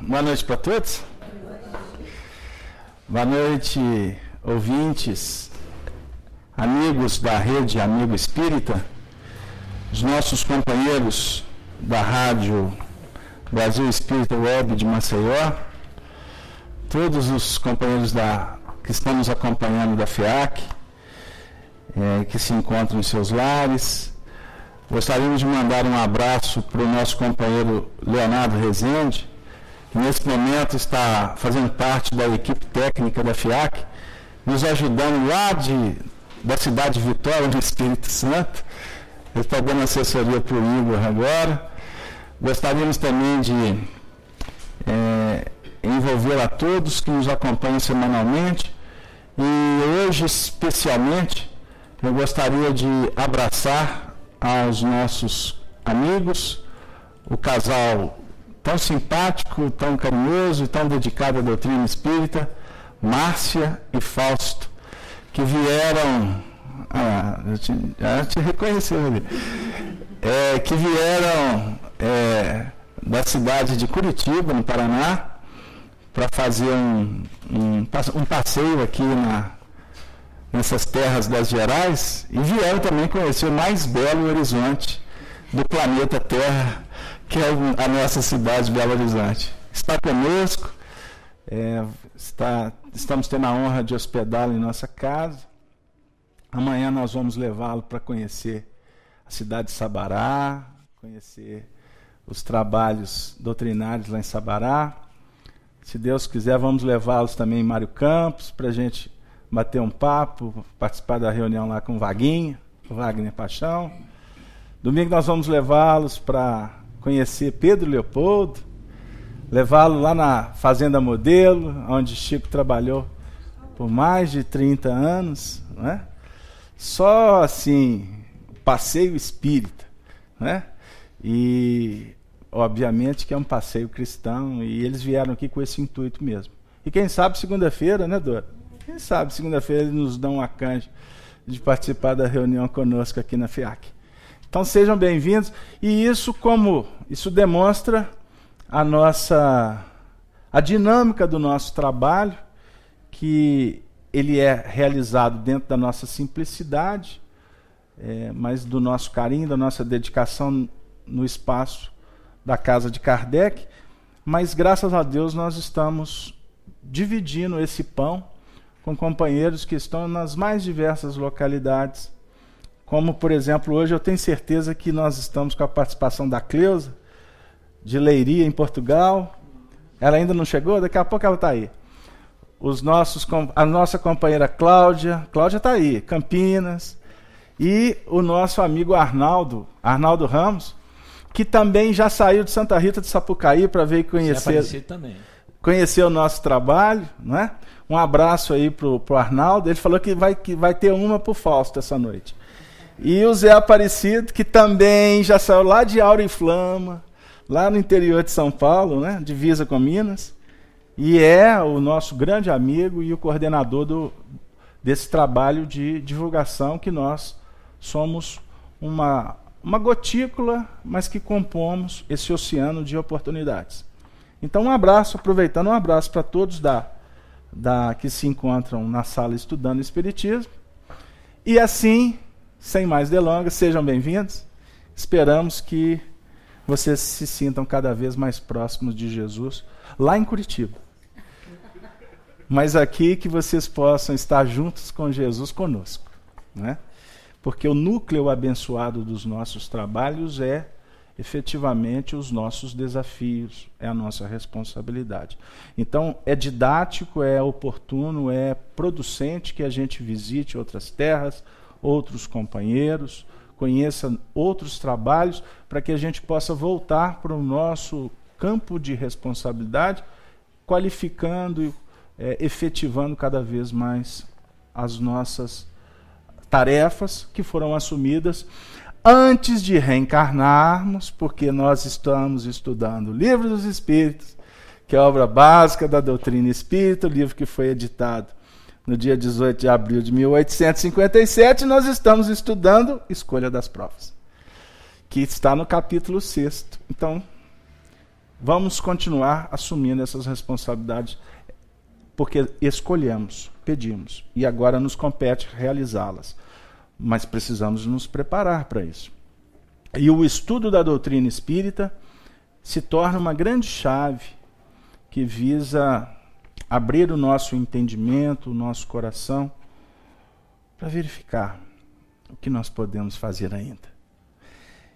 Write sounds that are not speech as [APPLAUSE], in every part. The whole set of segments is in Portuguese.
Boa noite para todos. Boa noite, ouvintes, amigos da rede Amigo Espírita, os nossos companheiros da rádio Brasil Espírita Web de Maceió, todos os companheiros da, que estão nos acompanhando da FIAC, é, que se encontram em seus lares. Gostaríamos de mandar um abraço para o nosso companheiro Leonardo Rezende, nesse momento está fazendo parte da equipe técnica da FIAC, nos ajudando lá de, da cidade de Vitória, no Espírito Santo. Ele está dando assessoria para o Igor agora. Gostaríamos também de é, envolver a todos que nos acompanham semanalmente. E hoje, especialmente, eu gostaria de abraçar aos nossos amigos, o casal tão simpático, tão carinhoso e tão dedicado à doutrina espírita, Márcia e Fausto, que vieram. Ah, eu te, ah, eu te reconheceu ali. É, que vieram é, da cidade de Curitiba, no Paraná, para fazer um, um, um, passeio aqui na, nessas terras das Gerais e vieram também conhecer o mais belo horizonte do planeta Terra que é a nossa cidade, Belo Horizonte. Está conosco, é, está, estamos tendo a honra de hospedá-lo em nossa casa. Amanhã nós vamos levá-lo para conhecer a cidade de Sabará, conhecer os trabalhos doutrinários lá em Sabará. Se Deus quiser, vamos levá-los também em Mário Campos para a gente bater um papo, participar da reunião lá com o Vaguinho, o Wagner Paixão. Domingo nós vamos levá-los para conhecer Pedro Leopoldo, levá-lo lá na Fazenda Modelo, onde Chico trabalhou por mais de 30 anos, né? Só assim, passeio espírita, né? E obviamente que é um passeio cristão e eles vieram aqui com esse intuito mesmo. E quem sabe segunda-feira, né, Dora? Quem sabe segunda-feira eles nos dão a canja de participar da reunião conosco aqui na FIAC. Então sejam bem-vindos. E isso como isso demonstra a nossa a dinâmica do nosso trabalho, que ele é realizado dentro da nossa simplicidade, é, mas do nosso carinho, da nossa dedicação no espaço da casa de Kardec. Mas graças a Deus nós estamos dividindo esse pão com companheiros que estão nas mais diversas localidades como, por exemplo, hoje eu tenho certeza que nós estamos com a participação da Cleusa, de Leiria, em Portugal. Ela ainda não chegou, daqui a pouco ela está aí. Os nossos, a nossa companheira Cláudia, Cláudia está aí, Campinas. E o nosso amigo Arnaldo, Arnaldo Ramos, que também já saiu de Santa Rita de Sapucaí para e é conhecer, conhecer o nosso trabalho, né? Um abraço aí pro, pro Arnaldo. Ele falou que vai, que vai ter uma pro Fausto essa noite. E o Zé Aparecido, que também já saiu lá de Aura e Flama, lá no interior de São Paulo, né? divisa com Minas, e é o nosso grande amigo e o coordenador do, desse trabalho de divulgação que nós somos uma, uma gotícula, mas que compomos esse oceano de oportunidades. Então, um abraço, aproveitando um abraço para todos da, da que se encontram na sala estudando Espiritismo. E assim sem mais delongas, sejam bem-vindos. Esperamos que vocês se sintam cada vez mais próximos de Jesus lá em Curitiba. Mas aqui que vocês possam estar juntos com Jesus conosco, né? Porque o núcleo abençoado dos nossos trabalhos é efetivamente os nossos desafios, é a nossa responsabilidade. Então, é didático, é oportuno, é producente que a gente visite outras terras, outros companheiros, conheça outros trabalhos, para que a gente possa voltar para o nosso campo de responsabilidade, qualificando e é, efetivando cada vez mais as nossas tarefas que foram assumidas antes de reencarnarmos, porque nós estamos estudando o Livro dos Espíritos, que é a obra básica da doutrina espírita, o livro que foi editado no dia 18 de abril de 1857, nós estamos estudando Escolha das Provas, que está no capítulo 6. Então, vamos continuar assumindo essas responsabilidades, porque escolhemos, pedimos, e agora nos compete realizá-las. Mas precisamos nos preparar para isso. E o estudo da doutrina espírita se torna uma grande chave que visa abrir o nosso entendimento, o nosso coração, para verificar o que nós podemos fazer ainda.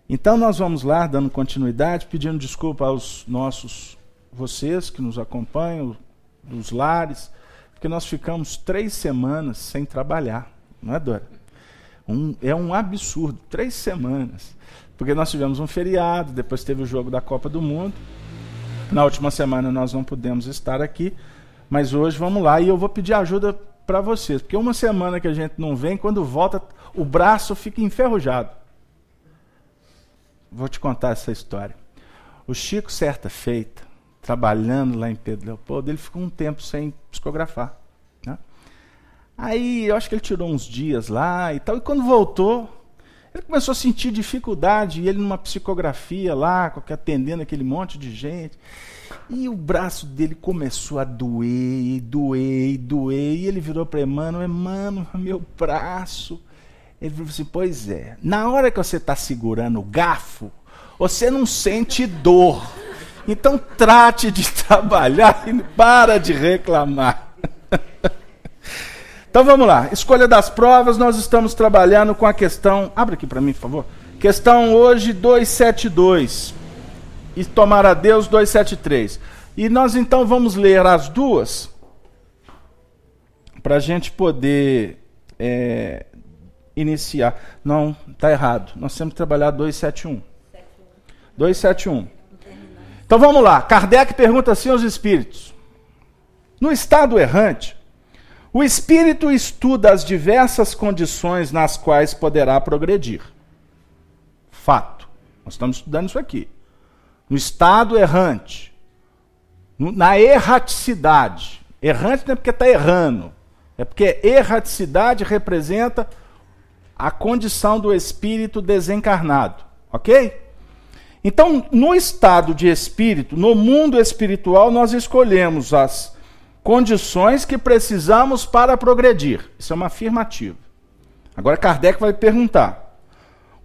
Então nós vamos lá, dando continuidade, pedindo desculpa aos nossos, vocês que nos acompanham, dos lares, porque nós ficamos três semanas sem trabalhar, não é, Dora? Um, é um absurdo, três semanas. Porque nós tivemos um feriado, depois teve o jogo da Copa do Mundo. Na última semana nós não pudemos estar aqui, mas hoje vamos lá e eu vou pedir ajuda para vocês, porque uma semana que a gente não vem, quando volta, o braço fica enferrujado. Vou te contar essa história. O Chico, certa feita, trabalhando lá em Pedro Leopoldo, ele ficou um tempo sem psicografar. Né? Aí eu acho que ele tirou uns dias lá e tal, e quando voltou, ele começou a sentir dificuldade, e ele numa psicografia lá, atendendo aquele monte de gente. E o braço dele começou a doer, e doer, e doer. E ele virou para Emmanuel, Emmanuel, meu braço. Ele falou assim, pois é, na hora que você está segurando o garfo, você não sente dor. Então trate de [LAUGHS] trabalhar e para de reclamar. [LAUGHS] Então vamos lá. Escolha das provas, nós estamos trabalhando com a questão. Abre aqui para mim, por favor. Questão hoje 272. E tomar a Deus 273. E nós então vamos ler as duas para a gente poder é, iniciar. Não, tá errado. Nós temos que trabalhar 271. 271. Então vamos lá. Kardec pergunta assim aos espíritos: No estado errante, o espírito estuda as diversas condições nas quais poderá progredir. Fato. Nós estamos estudando isso aqui. No estado errante, na erraticidade. Errante não é porque está errando, é porque erraticidade representa a condição do espírito desencarnado, ok? Então, no estado de espírito, no mundo espiritual, nós escolhemos as condições que precisamos para progredir. Isso é uma afirmativa. Agora Kardec vai perguntar: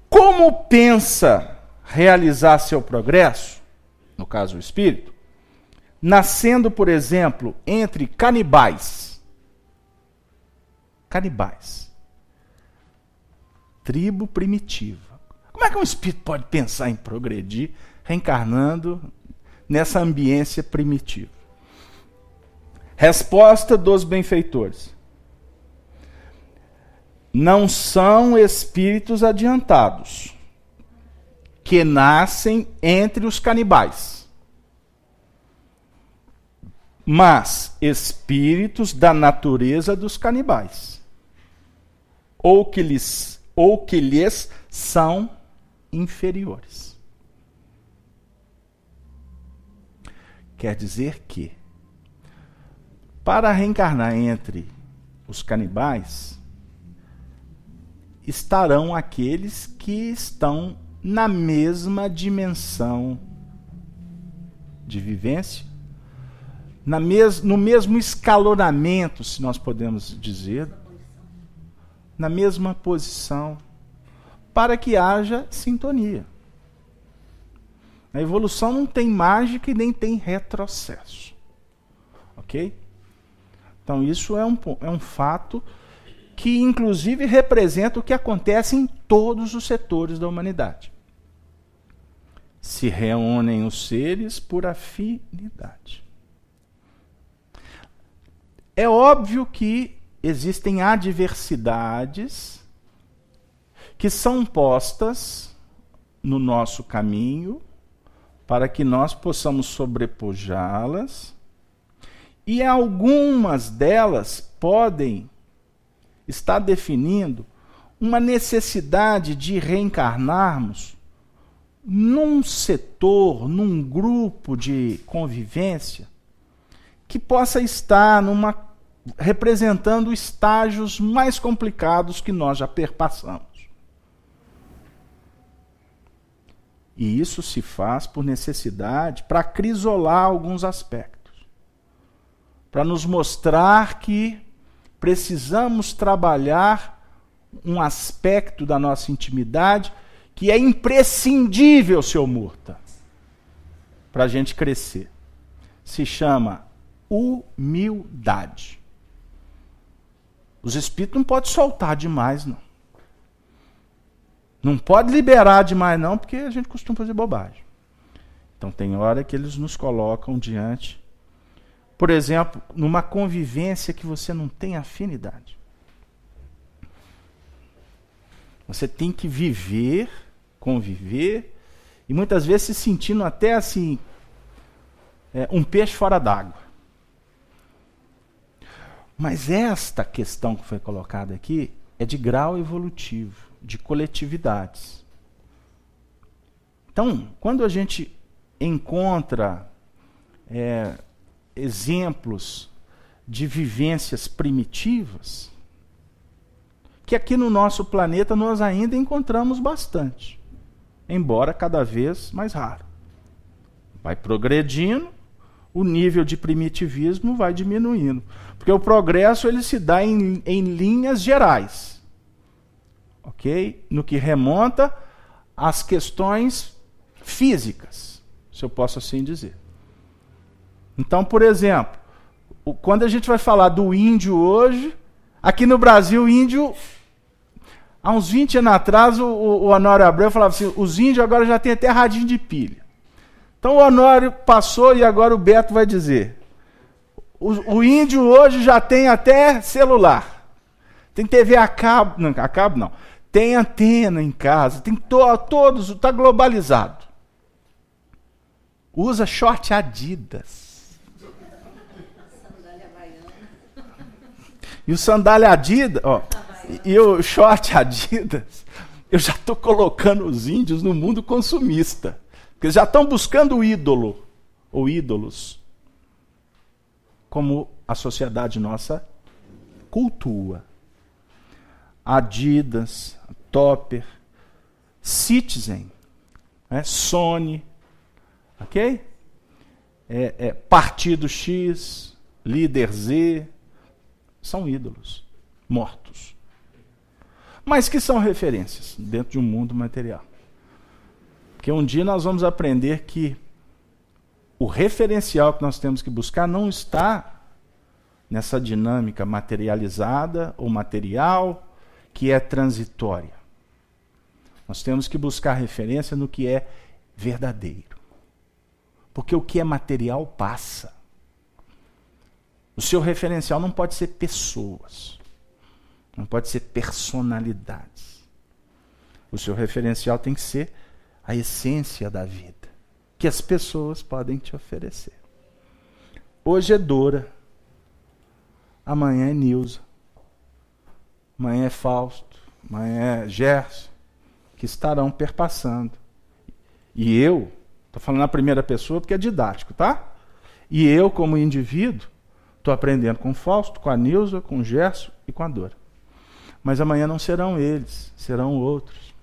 como pensa realizar seu progresso, no caso o espírito, nascendo, por exemplo, entre canibais? Canibais. Tribo primitiva. Como é que um espírito pode pensar em progredir reencarnando nessa ambiência primitiva? Resposta dos benfeitores: Não são espíritos adiantados que nascem entre os canibais, mas espíritos da natureza dos canibais, ou que lhes, ou que lhes são inferiores. Quer dizer que para reencarnar entre os canibais, estarão aqueles que estão na mesma dimensão de vivência, na mes no mesmo escalonamento, se nós podemos dizer, na mesma posição, para que haja sintonia. A evolução não tem mágica e nem tem retrocesso. Ok? Então, isso é um, é um fato que, inclusive, representa o que acontece em todos os setores da humanidade. Se reúnem os seres por afinidade. É óbvio que existem adversidades que são postas no nosso caminho para que nós possamos sobrepujá-las e algumas delas podem estar definindo uma necessidade de reencarnarmos num setor, num grupo de convivência que possa estar numa representando estágios mais complicados que nós já perpassamos. E isso se faz por necessidade para crisolar alguns aspectos para nos mostrar que precisamos trabalhar um aspecto da nossa intimidade que é imprescindível, seu Murta, para a gente crescer. Se chama humildade. Os espíritos não podem soltar demais, não. Não pode liberar demais, não, porque a gente costuma fazer bobagem. Então tem hora que eles nos colocam diante por exemplo, numa convivência que você não tem afinidade. Você tem que viver, conviver, e muitas vezes se sentindo até assim, é, um peixe fora d'água. Mas esta questão que foi colocada aqui é de grau evolutivo, de coletividades. Então, quando a gente encontra é, exemplos de vivências primitivas que aqui no nosso planeta nós ainda encontramos bastante, embora cada vez mais raro. Vai progredindo, o nível de primitivismo vai diminuindo, porque o progresso ele se dá em, em linhas gerais, ok? No que remonta às questões físicas, se eu posso assim dizer. Então, por exemplo, quando a gente vai falar do índio hoje, aqui no Brasil, índio. Há uns 20 anos atrás, o, o Honório Abreu falava assim: os índios agora já têm até radinho de pilha. Então o Honório passou e agora o Beto vai dizer. O, o índio hoje já tem até celular. Tem TV a cabo. Não, a cabo não. Tem antena em casa. Tem to, todos. Está globalizado. Usa short Adidas. E o sandália Adidas, ó, e o short Adidas, eu já estou colocando os índios no mundo consumista. Porque já estão buscando o ídolo, ou ídolos, como a sociedade nossa cultua. Adidas, Topper, Citizen, né? Sony, ok? É, é, Partido X, Líder Z, são ídolos mortos, mas que são referências dentro de um mundo material. Porque um dia nós vamos aprender que o referencial que nós temos que buscar não está nessa dinâmica materializada ou material que é transitória. Nós temos que buscar referência no que é verdadeiro. Porque o que é material passa. O seu referencial não pode ser pessoas, não pode ser personalidades. O seu referencial tem que ser a essência da vida que as pessoas podem te oferecer. Hoje é Dora, amanhã é Nilza, amanhã é Fausto, amanhã é Gerson, que estarão perpassando. E eu, estou falando na primeira pessoa porque é didático, tá? E eu, como indivíduo, Estou aprendendo com o Fausto, com a Nilza, com o Gerson e com a Dora. Mas amanhã não serão eles, serão outros.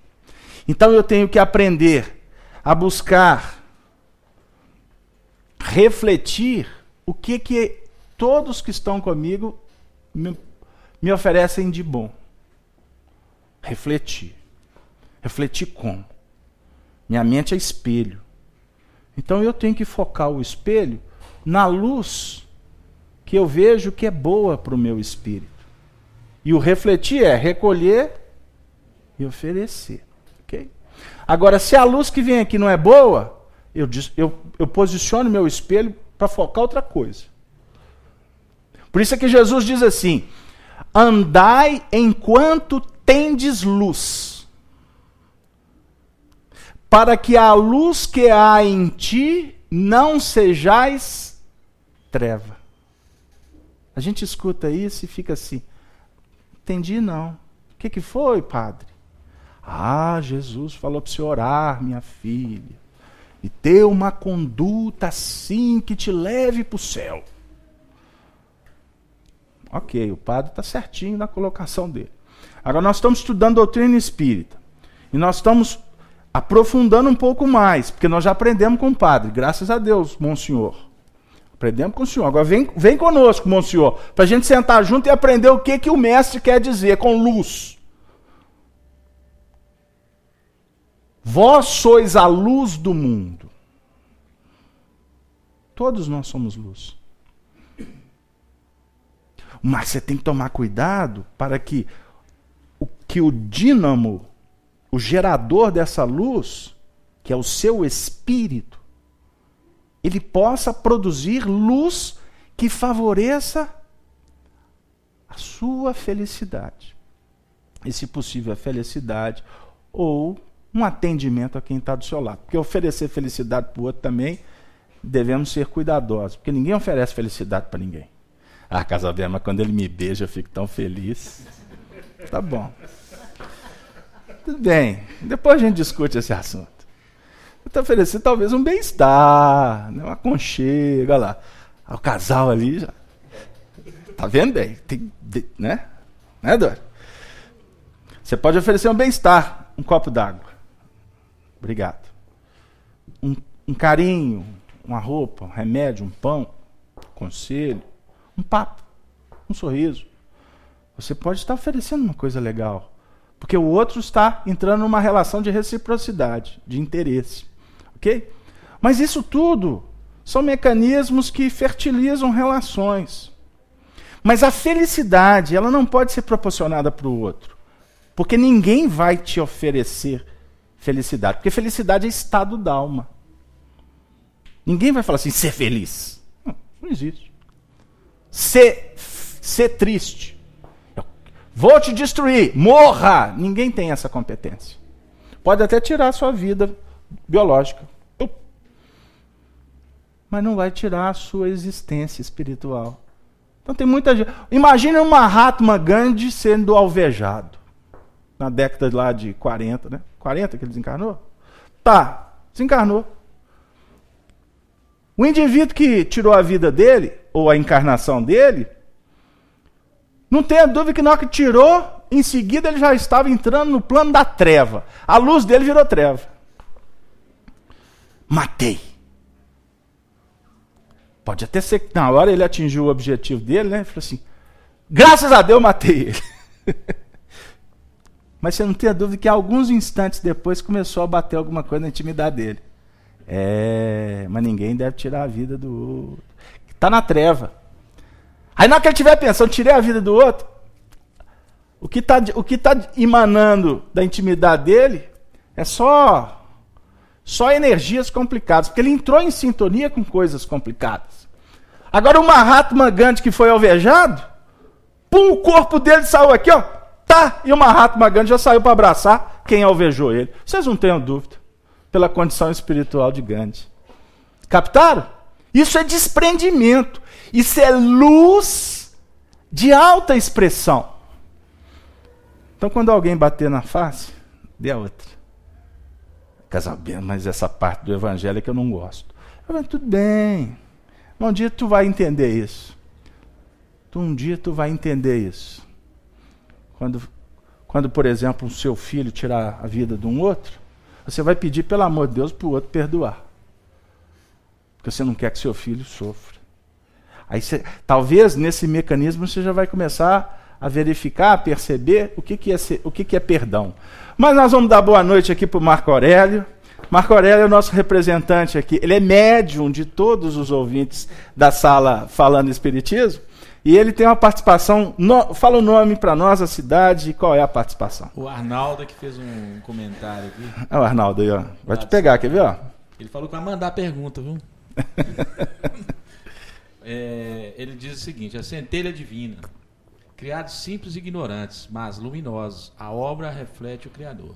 Então eu tenho que aprender a buscar, refletir o que, que todos que estão comigo me, me oferecem de bom. Refletir. Refletir como? Minha mente é espelho. Então eu tenho que focar o espelho na luz que eu vejo que é boa para o meu espírito. E o refletir é recolher e oferecer. Okay? Agora, se a luz que vem aqui não é boa, eu, eu, eu posiciono meu espelho para focar outra coisa. Por isso é que Jesus diz assim: andai enquanto tendes luz, para que a luz que há em ti não sejais treva. A gente escuta isso e fica assim: entendi não. O que, que foi, padre? Ah, Jesus falou para você orar, minha filha, e ter uma conduta assim que te leve para o céu. Ok, o padre está certinho na colocação dele. Agora nós estamos estudando doutrina espírita. E nós estamos aprofundando um pouco mais, porque nós já aprendemos com o padre, graças a Deus, bom senhor. Aprendemos com o senhor. Agora vem, vem conosco, monsenhor, para a gente sentar junto e aprender o que, que o mestre quer dizer com luz. Vós sois a luz do mundo. Todos nós somos luz. Mas você tem que tomar cuidado para que o, que o dínamo, o gerador dessa luz, que é o seu espírito, ele possa produzir luz que favoreça a sua felicidade. E, se possível, a felicidade ou um atendimento a quem está do seu lado. Porque oferecer felicidade para o outro também devemos ser cuidadosos, porque ninguém oferece felicidade para ninguém. Ah, Casabé, quando ele me beija eu fico tão feliz. Tá bom. Tudo bem, depois a gente discute esse assunto está oferecer talvez um bem-estar, né? uma conchega lá. O casal ali já. Tá vendo, bem? Tem, né? Né, Dora? Você pode oferecer um bem-estar, um copo d'água. Obrigado. Um, um carinho, uma roupa, um remédio, um pão, um conselho, um papo, um sorriso. Você pode estar oferecendo uma coisa legal. Porque o outro está entrando numa relação de reciprocidade, de interesse. Ok? Mas isso tudo são mecanismos que fertilizam relações. Mas a felicidade, ela não pode ser proporcionada para o outro. Porque ninguém vai te oferecer felicidade. Porque felicidade é estado da alma. Ninguém vai falar assim, ser feliz. Não, não existe. Ser, ser triste. vou te destruir, morra. Ninguém tem essa competência. Pode até tirar a sua vida biológica. Mas não vai tirar a sua existência espiritual. Então tem muita gente. Imagina uma Mahatma Gandhi sendo alvejado. Na década lá de 40, né? 40 que ele desencarnou? Tá, desencarnou. O indivíduo que tirou a vida dele, ou a encarnação dele, não tenha dúvida que na hora que tirou, em seguida ele já estava entrando no plano da treva. A luz dele virou treva matei. Pode até ser que na hora ele atingiu o objetivo dele, né? Ele falou assim: graças a Deus matei ele. [LAUGHS] Mas você não tem a dúvida que alguns instantes depois começou a bater alguma coisa na intimidade dele. É, mas ninguém deve tirar a vida do outro. Está na treva. Aí na hora que ele estiver pensando, tirei a vida do outro, o que está tá, tá emanando da intimidade dele é só só energias complicadas, porque ele entrou em sintonia com coisas complicadas. Agora o Mahatma Gandhi que foi alvejado, pum, o corpo dele saiu aqui, ó, tá, e o Mahatma Gandhi já saiu para abraçar quem alvejou ele. Vocês não tenham dúvida pela condição espiritual de Gandhi. Captaram? Isso é desprendimento. Isso é luz de alta expressão. Então, quando alguém bater na face, dê a outra. Casamento, mas essa parte do evangelho é que eu não gosto. Eu falei, tudo bem. Um dia tu vai entender isso. Um dia tu vai entender isso. Quando, quando por exemplo, o seu filho tirar a vida de um outro, você vai pedir, pelo amor de Deus, para o outro perdoar. Porque você não quer que seu filho sofra. Aí você, talvez nesse mecanismo você já vai começar a verificar, a perceber o que, que, é, ser, o que, que é perdão. Mas nós vamos dar boa noite aqui para o Marco Aurélio. Marco Aurélio é o nosso representante aqui. Ele é médium de todos os ouvintes da sala Falando Espiritismo. E ele tem uma participação. No, fala o nome para nós, a cidade e qual é a participação. O Arnaldo que fez um comentário aqui. É o Arnaldo aí, ó. Vai te pegar, quer ver, ó? Ele falou que vai mandar a pergunta, viu? [LAUGHS] é, ele diz o seguinte: a centelha divina Criados simples e ignorantes, mas luminosos, a obra reflete o Criador.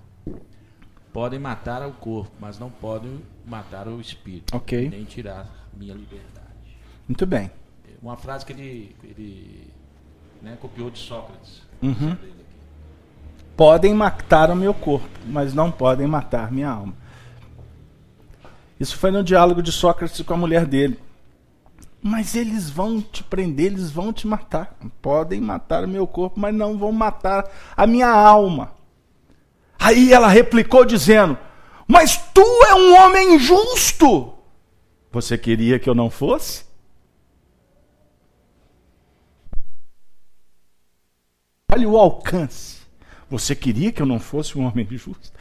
Podem matar o corpo, mas não podem matar o espírito. Ok. Nem tirar minha liberdade. Muito bem. Uma frase que ele, ele né, copiou de Sócrates. Uhum. Podem matar o meu corpo, mas não podem matar minha alma. Isso foi no diálogo de Sócrates com a mulher dele. Mas eles vão te prender, eles vão te matar. Podem matar meu corpo, mas não vão matar a minha alma. Aí ela replicou, dizendo: Mas tu é um homem justo. Você queria que eu não fosse? Olha o alcance. Você queria que eu não fosse um homem justo?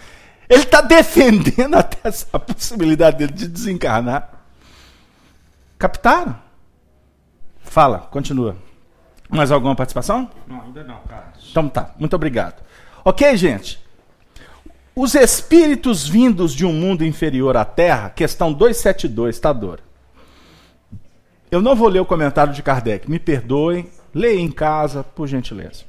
Ele está defendendo [LAUGHS] até a possibilidade dele de desencarnar. Captaram? Fala, continua. Mais alguma participação? Não, ainda não, Carlos. Então tá, muito obrigado. Ok, gente? Os espíritos vindos de um mundo inferior à Terra, questão 272, tá, Dora? Eu não vou ler o comentário de Kardec, me perdoem, leia em casa, por gentileza.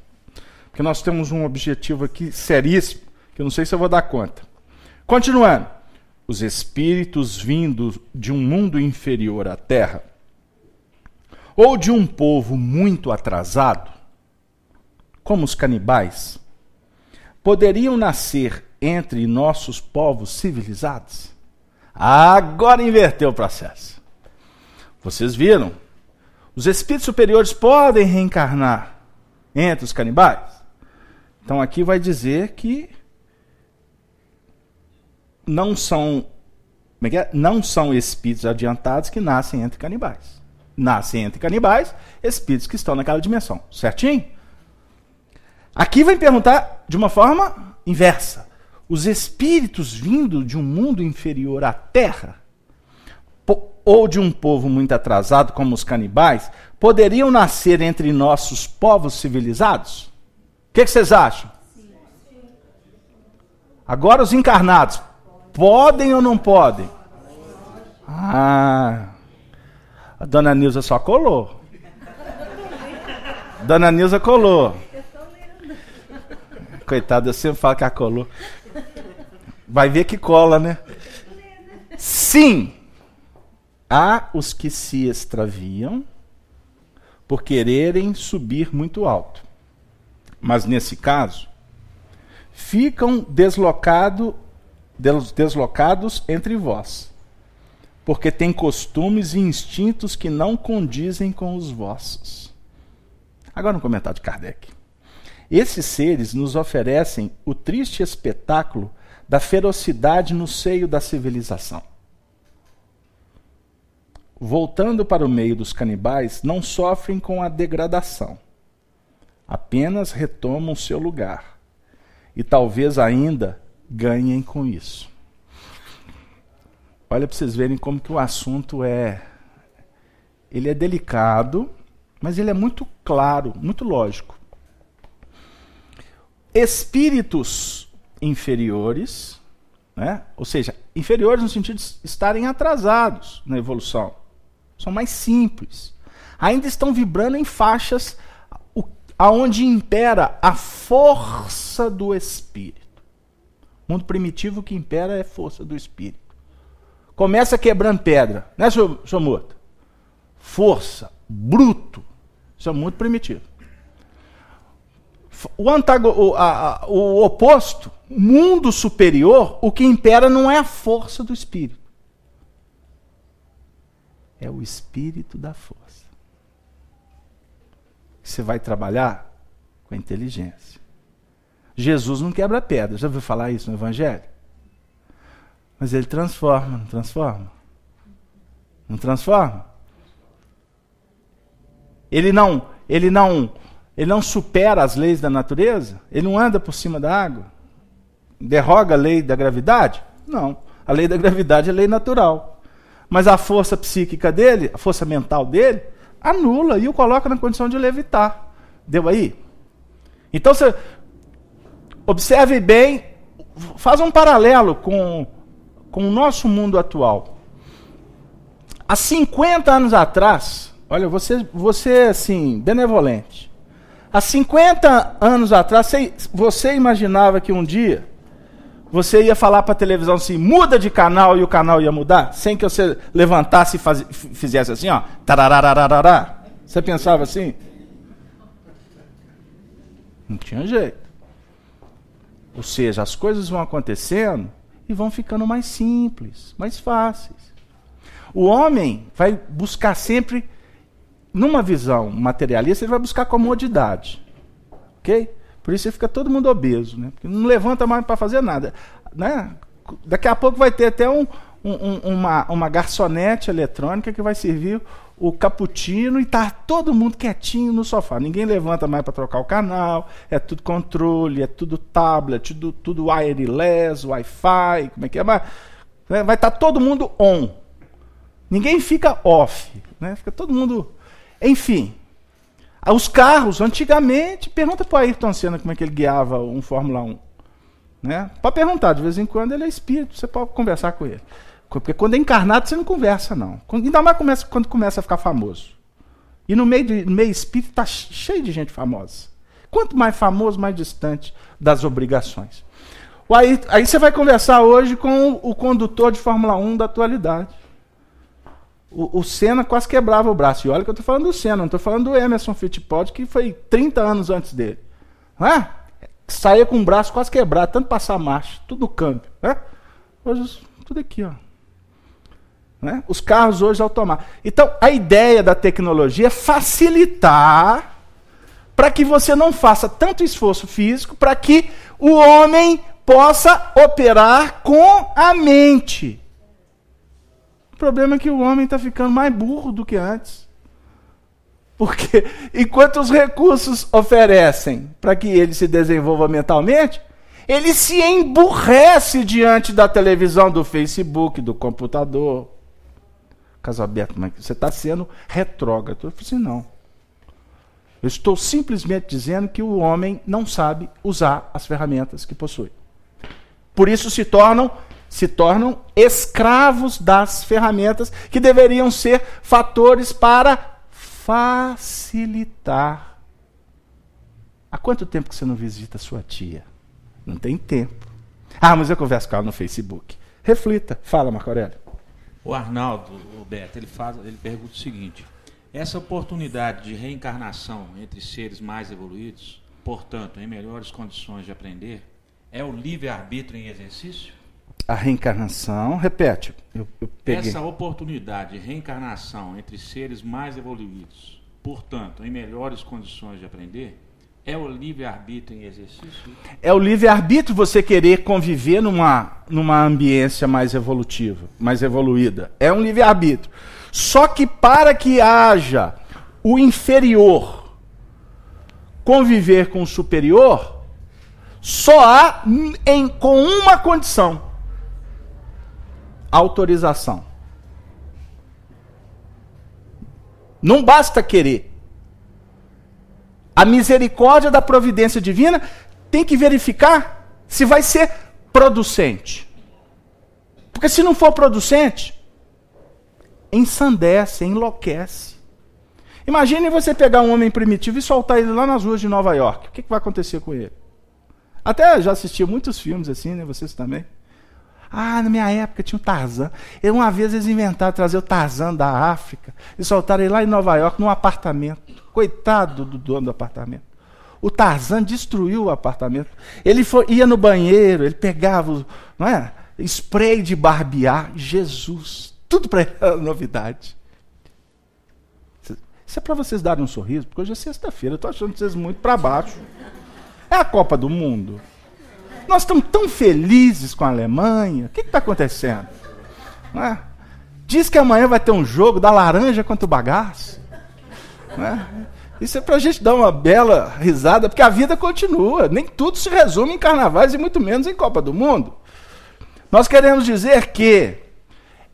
Porque nós temos um objetivo aqui seríssimo, que eu não sei se eu vou dar conta. Continuando. Os espíritos vindos de um mundo inferior à Terra ou de um povo muito atrasado, como os canibais, poderiam nascer entre nossos povos civilizados? Agora inverteu o processo. Vocês viram? Os espíritos superiores podem reencarnar entre os canibais? Então aqui vai dizer que não são, é é? não são espíritos adiantados que nascem entre canibais nascem entre canibais, espíritos que estão naquela dimensão. Certinho? Aqui vai perguntar de uma forma inversa. Os espíritos vindo de um mundo inferior à Terra, ou de um povo muito atrasado, como os canibais, poderiam nascer entre nossos povos civilizados? O que, que vocês acham? Agora os encarnados, podem ou não podem? Ah, a dona Nilza só colou. Dona Nilza colou. Coitada, eu sempre falo que a colou. Vai ver que cola, né? Sim, há os que se extraviam por quererem subir muito alto. Mas nesse caso, ficam deslocado, deslocados entre vós porque tem costumes e instintos que não condizem com os vossos. Agora um comentário de Kardec. Esses seres nos oferecem o triste espetáculo da ferocidade no seio da civilização. Voltando para o meio dos canibais, não sofrem com a degradação. Apenas retomam seu lugar. E talvez ainda ganhem com isso. Olha para vocês verem como que o assunto é. Ele é delicado, mas ele é muito claro, muito lógico. Espíritos inferiores, né? ou seja, inferiores no sentido de estarem atrasados na evolução, são mais simples, ainda estão vibrando em faixas aonde impera a força do espírito. O mundo primitivo que impera é força do espírito. Começa quebrando pedra, né, seu, seu morto? Força, bruto. Isso é muito primitivo. O, antago, o, a, o oposto, mundo superior, o que impera não é a força do espírito. É o espírito da força. Você vai trabalhar com a inteligência. Jesus não quebra pedra. Já ouviu falar isso no Evangelho? Mas ele transforma, não transforma? Não transforma? Ele não, ele não, ele não supera as leis da natureza? Ele não anda por cima da água? Derroga a lei da gravidade? Não. A lei da gravidade é lei natural. Mas a força psíquica dele, a força mental dele, anula e o coloca na condição de levitar. Deu aí? Então você observe bem, faz um paralelo com com o nosso mundo atual. Há 50 anos atrás, olha, você, você assim, benevolente. Há 50 anos atrás, você, imaginava que um dia você ia falar para a televisão assim, muda de canal e o canal ia mudar? Sem que você levantasse e faz, fizesse assim, ó. Tararararará. Você pensava assim? Não tinha jeito. Ou seja, as coisas vão acontecendo e vão ficando mais simples, mais fáceis. O homem vai buscar sempre, numa visão materialista, ele vai buscar comodidade. Ok? Por isso fica todo mundo obeso, né? Porque não levanta mais para fazer nada. Né? Daqui a pouco vai ter até um, um, uma, uma garçonete eletrônica que vai servir o cappuccino e tá todo mundo quietinho no sofá. Ninguém levanta mais para trocar o canal, é tudo controle, é tudo tablet, tudo, tudo wireless, Wi-Fi, como é que é? Mas, né, vai estar tá todo mundo on. Ninguém fica off, né? Fica todo mundo. Enfim. Os carros, antigamente, pergunta para o Ayrton Senna como é que ele guiava um Fórmula 1. Né? Pode perguntar, de vez em quando ele é espírito, você pode conversar com ele. Porque quando é encarnado, você não conversa, não. Ainda mais começa, quando começa a ficar famoso. E no meio, de, no meio espírito está cheio de gente famosa. Quanto mais famoso, mais distante das obrigações. Aí, aí você vai conversar hoje com o condutor de Fórmula 1 da atualidade. O, o Senna quase quebrava o braço. E olha que eu estou falando do Senna, não estou falando do Emerson Fittipaldi, que foi 30 anos antes dele. Não é? Saía com o braço quase quebrado, tanto passar marcha, tudo câmbio. É? Hoje tudo aqui, ó. Né? Os carros hoje automáticos. Então, a ideia da tecnologia é facilitar para que você não faça tanto esforço físico, para que o homem possa operar com a mente. O problema é que o homem está ficando mais burro do que antes. Porque [LAUGHS] enquanto os recursos oferecem para que ele se desenvolva mentalmente, ele se emburrece diante da televisão, do Facebook, do computador, Casa Aberta, mas é você está sendo retrógrado. Eu falei assim, não. Eu estou simplesmente dizendo que o homem não sabe usar as ferramentas que possui. Por isso se tornam se tornam escravos das ferramentas que deveriam ser fatores para facilitar. Há quanto tempo que você não visita sua tia? Não tem tempo. Ah, mas eu converso com ela no Facebook. Reflita. Fala, Marco Aurélio. O Arnaldo, o Beto, ele, faz, ele pergunta o seguinte: essa oportunidade de reencarnação entre seres mais evoluídos, portanto, em melhores condições de aprender, é o livre-arbítrio em exercício? A reencarnação, repete. Eu, eu essa oportunidade de reencarnação entre seres mais evoluídos, portanto, em melhores condições de aprender, é o livre-arbítrio em exercício? É o livre-arbítrio você querer conviver numa, numa ambiência mais evolutiva, mais evoluída. É um livre-arbítrio. Só que para que haja o inferior conviver com o superior, só há em, com uma condição: autorização. Não basta querer. A misericórdia da providência divina tem que verificar se vai ser producente. Porque se não for producente, ensandece, enlouquece. Imagine você pegar um homem primitivo e soltar ele lá nas ruas de Nova York. O que, que vai acontecer com ele? Até já assisti muitos filmes assim, né? Vocês também. Ah, na minha época tinha o Tarzan. E uma vez eles inventaram trazer o Tarzan da África e soltaram ele lá em Nova York, num apartamento. Coitado do dono do apartamento. O Tarzan destruiu o apartamento. Ele foi, ia no banheiro, ele pegava, não é? Spray de barbear, Jesus. Tudo para ele era novidade. Isso é para vocês darem um sorriso, porque hoje é sexta-feira, eu estou achando vocês muito para baixo. É a Copa do Mundo. Nós estamos tão felizes com a Alemanha. O que está acontecendo? É? Diz que amanhã vai ter um jogo da laranja contra o bagaço. Né? Isso é para a gente dar uma bela risada, porque a vida continua. Nem tudo se resume em carnavais e muito menos em Copa do Mundo. Nós queremos dizer que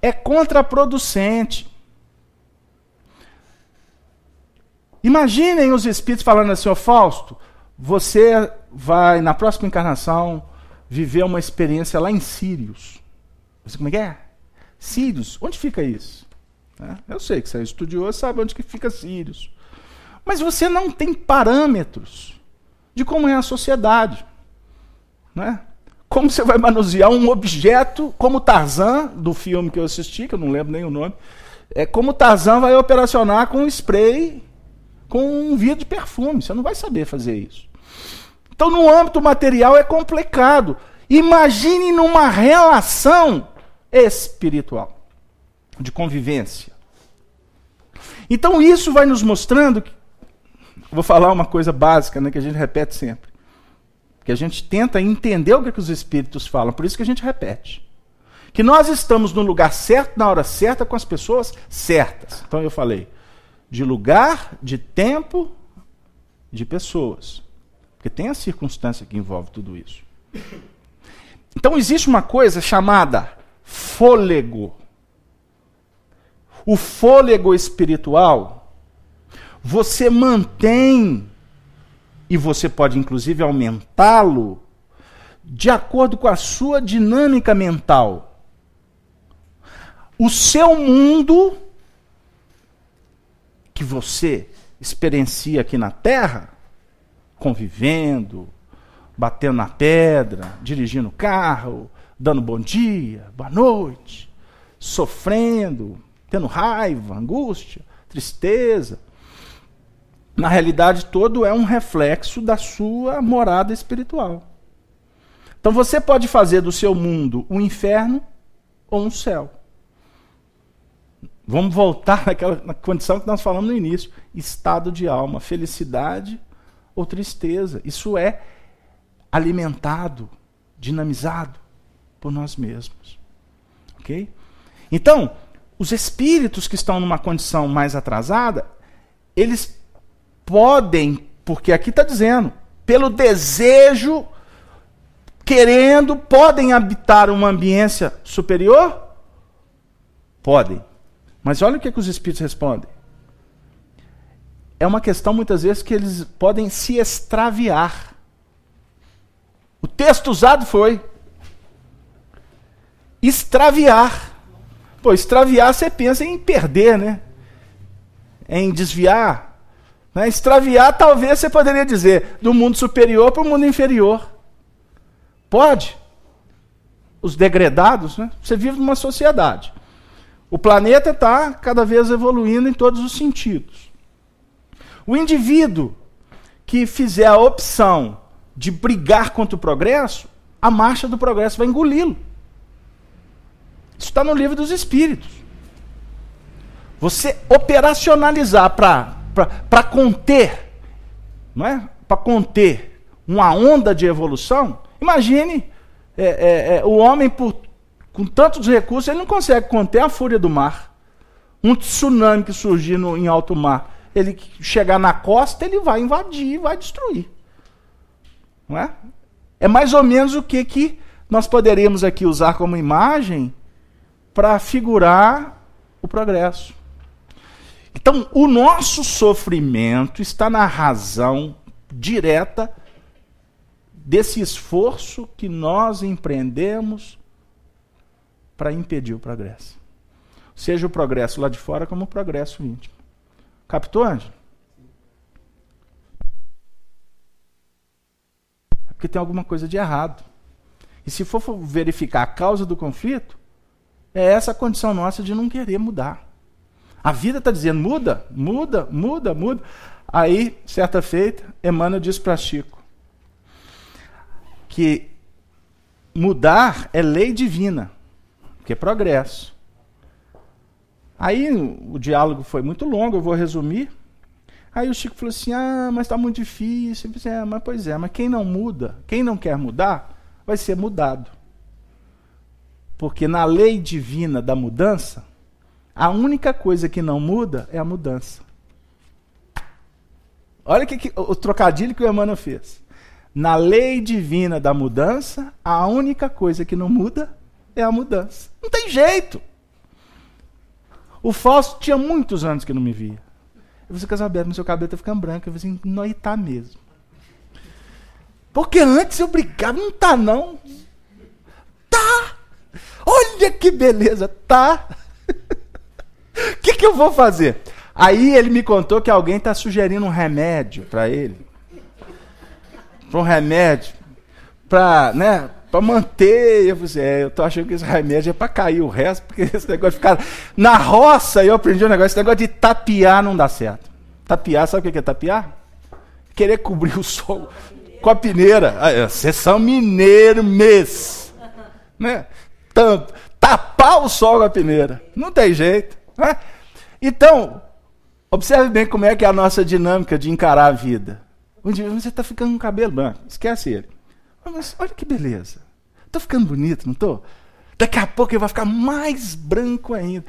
é contraproducente. Imaginem os espíritos falando assim, ó Fausto, você vai, na próxima encarnação, viver uma experiência lá em Sírios. Você, como é que é? Sírios, onde fica isso? Né? Eu sei que você é estudioso, sabe onde que fica Sirius. Mas você não tem parâmetros de como é a sociedade. Né? Como você vai manusear um objeto como Tarzan, do filme que eu assisti, que eu não lembro nem o nome, é como Tarzan vai operacionar com spray, com um vidro de perfume. Você não vai saber fazer isso. Então, no âmbito material é complicado. Imagine numa relação espiritual de convivência. Então isso vai nos mostrando que, vou falar uma coisa básica, né, que a gente repete sempre. Que a gente tenta entender o que, é que os espíritos falam, por isso que a gente repete. Que nós estamos no lugar certo, na hora certa, com as pessoas certas. Então eu falei de lugar, de tempo, de pessoas. Porque tem a circunstância que envolve tudo isso. Então existe uma coisa chamada fôlego o fôlego espiritual, você mantém e você pode inclusive aumentá-lo de acordo com a sua dinâmica mental. O seu mundo que você experiencia aqui na Terra, convivendo, batendo na pedra, dirigindo carro, dando bom dia, boa noite, sofrendo, tendo raiva, angústia, tristeza. Na realidade, todo é um reflexo da sua morada espiritual. Então você pode fazer do seu mundo um inferno ou um céu. Vamos voltar [LAUGHS] naquela na condição que nós falamos no início: estado de alma, felicidade ou tristeza. Isso é alimentado, dinamizado por nós mesmos. Ok? Então, os espíritos que estão numa condição mais atrasada, eles podem, porque aqui está dizendo, pelo desejo, querendo, podem habitar uma ambiência superior? Podem. Mas olha o que, é que os espíritos respondem. É uma questão, muitas vezes, que eles podem se extraviar. O texto usado foi extraviar. Pô, extraviar você pensa em perder, né? Em desviar. Né? Extraviar talvez você poderia dizer do mundo superior para o mundo inferior. Pode. Os degradados, né? Você vive numa sociedade. O planeta está cada vez evoluindo em todos os sentidos. O indivíduo que fizer a opção de brigar contra o progresso, a marcha do progresso vai engoli-lo. Isso está no livro dos Espíritos. Você operacionalizar para conter, não é? Para conter uma onda de evolução, imagine é, é, é, o homem por, com tantos recursos, ele não consegue conter a fúria do mar. Um tsunami que surgir no, em alto mar, ele chegar na costa, ele vai invadir, vai destruir. Não é? É mais ou menos o que, que nós poderíamos aqui usar como imagem para figurar o progresso. Então, o nosso sofrimento está na razão direta desse esforço que nós empreendemos para impedir o progresso. Seja o progresso lá de fora como o progresso íntimo. Capitão, Ângelo? É porque tem alguma coisa de errado. E se for verificar a causa do conflito, é essa a condição nossa de não querer mudar. A vida está dizendo: muda, muda, muda, muda. Aí, certa feita, Emmanuel diz para Chico que mudar é lei divina, que é progresso. Aí o diálogo foi muito longo, eu vou resumir. Aí o Chico falou assim: ah, mas está muito difícil. disse, é, mas pois é, mas quem não muda, quem não quer mudar, vai ser mudado. Porque na lei divina da mudança, a única coisa que não muda é a mudança. Olha que, que, o trocadilho que o Emmanuel fez. Na lei divina da mudança, a única coisa que não muda é a mudança. Não tem jeito. O Fausto tinha muitos anos que não me via. Eu falei, Casalberto, meu seu cabelo está ficando branco. Eu falei assim, não, está mesmo. Porque antes eu brigava, não está não. Tá! Olha que beleza, tá? O [LAUGHS] que, que eu vou fazer? Aí ele me contou que alguém está sugerindo um remédio para ele. um remédio. Para né, manter. Eu falei assim, é, eu tô achando que esse remédio é para cair o resto, porque esse negócio de ficar. Na roça, eu aprendi um negócio: esse negócio de tapiar não dá certo. Tapiar, sabe o que é tapiar? Querer cobrir o sol com a peneira. Ah, é, sessão são mineiro mês. Né? tapar o sol com a peneira. Não tem jeito. Né? Então, observe bem como é que é a nossa dinâmica de encarar a vida. Um dia você está ficando com cabelo branco, esquece ele. Mas olha que beleza. Estou ficando bonito, não estou? Daqui a pouco ele vai ficar mais branco ainda.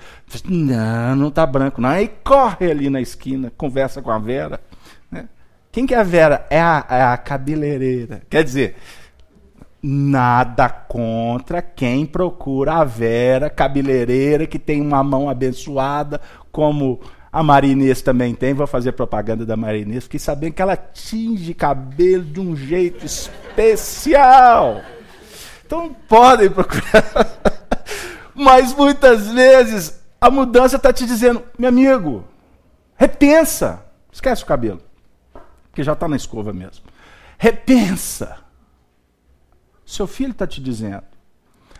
Não, não está branco, não. Aí corre ali na esquina, conversa com a Vera. Né? Quem que é a Vera? É a, é a cabeleireira. Quer dizer, Nada contra quem procura a Vera, cabeleireira, que tem uma mão abençoada, como a Marinês também tem. Vou fazer propaganda da Marinês. Fiquei sabendo que ela tinge cabelo de um jeito especial. Então podem procurar. [LAUGHS] Mas muitas vezes a mudança está te dizendo, meu amigo, repensa. Esquece o cabelo, porque já está na escova mesmo. Repensa. Seu filho está te dizendo.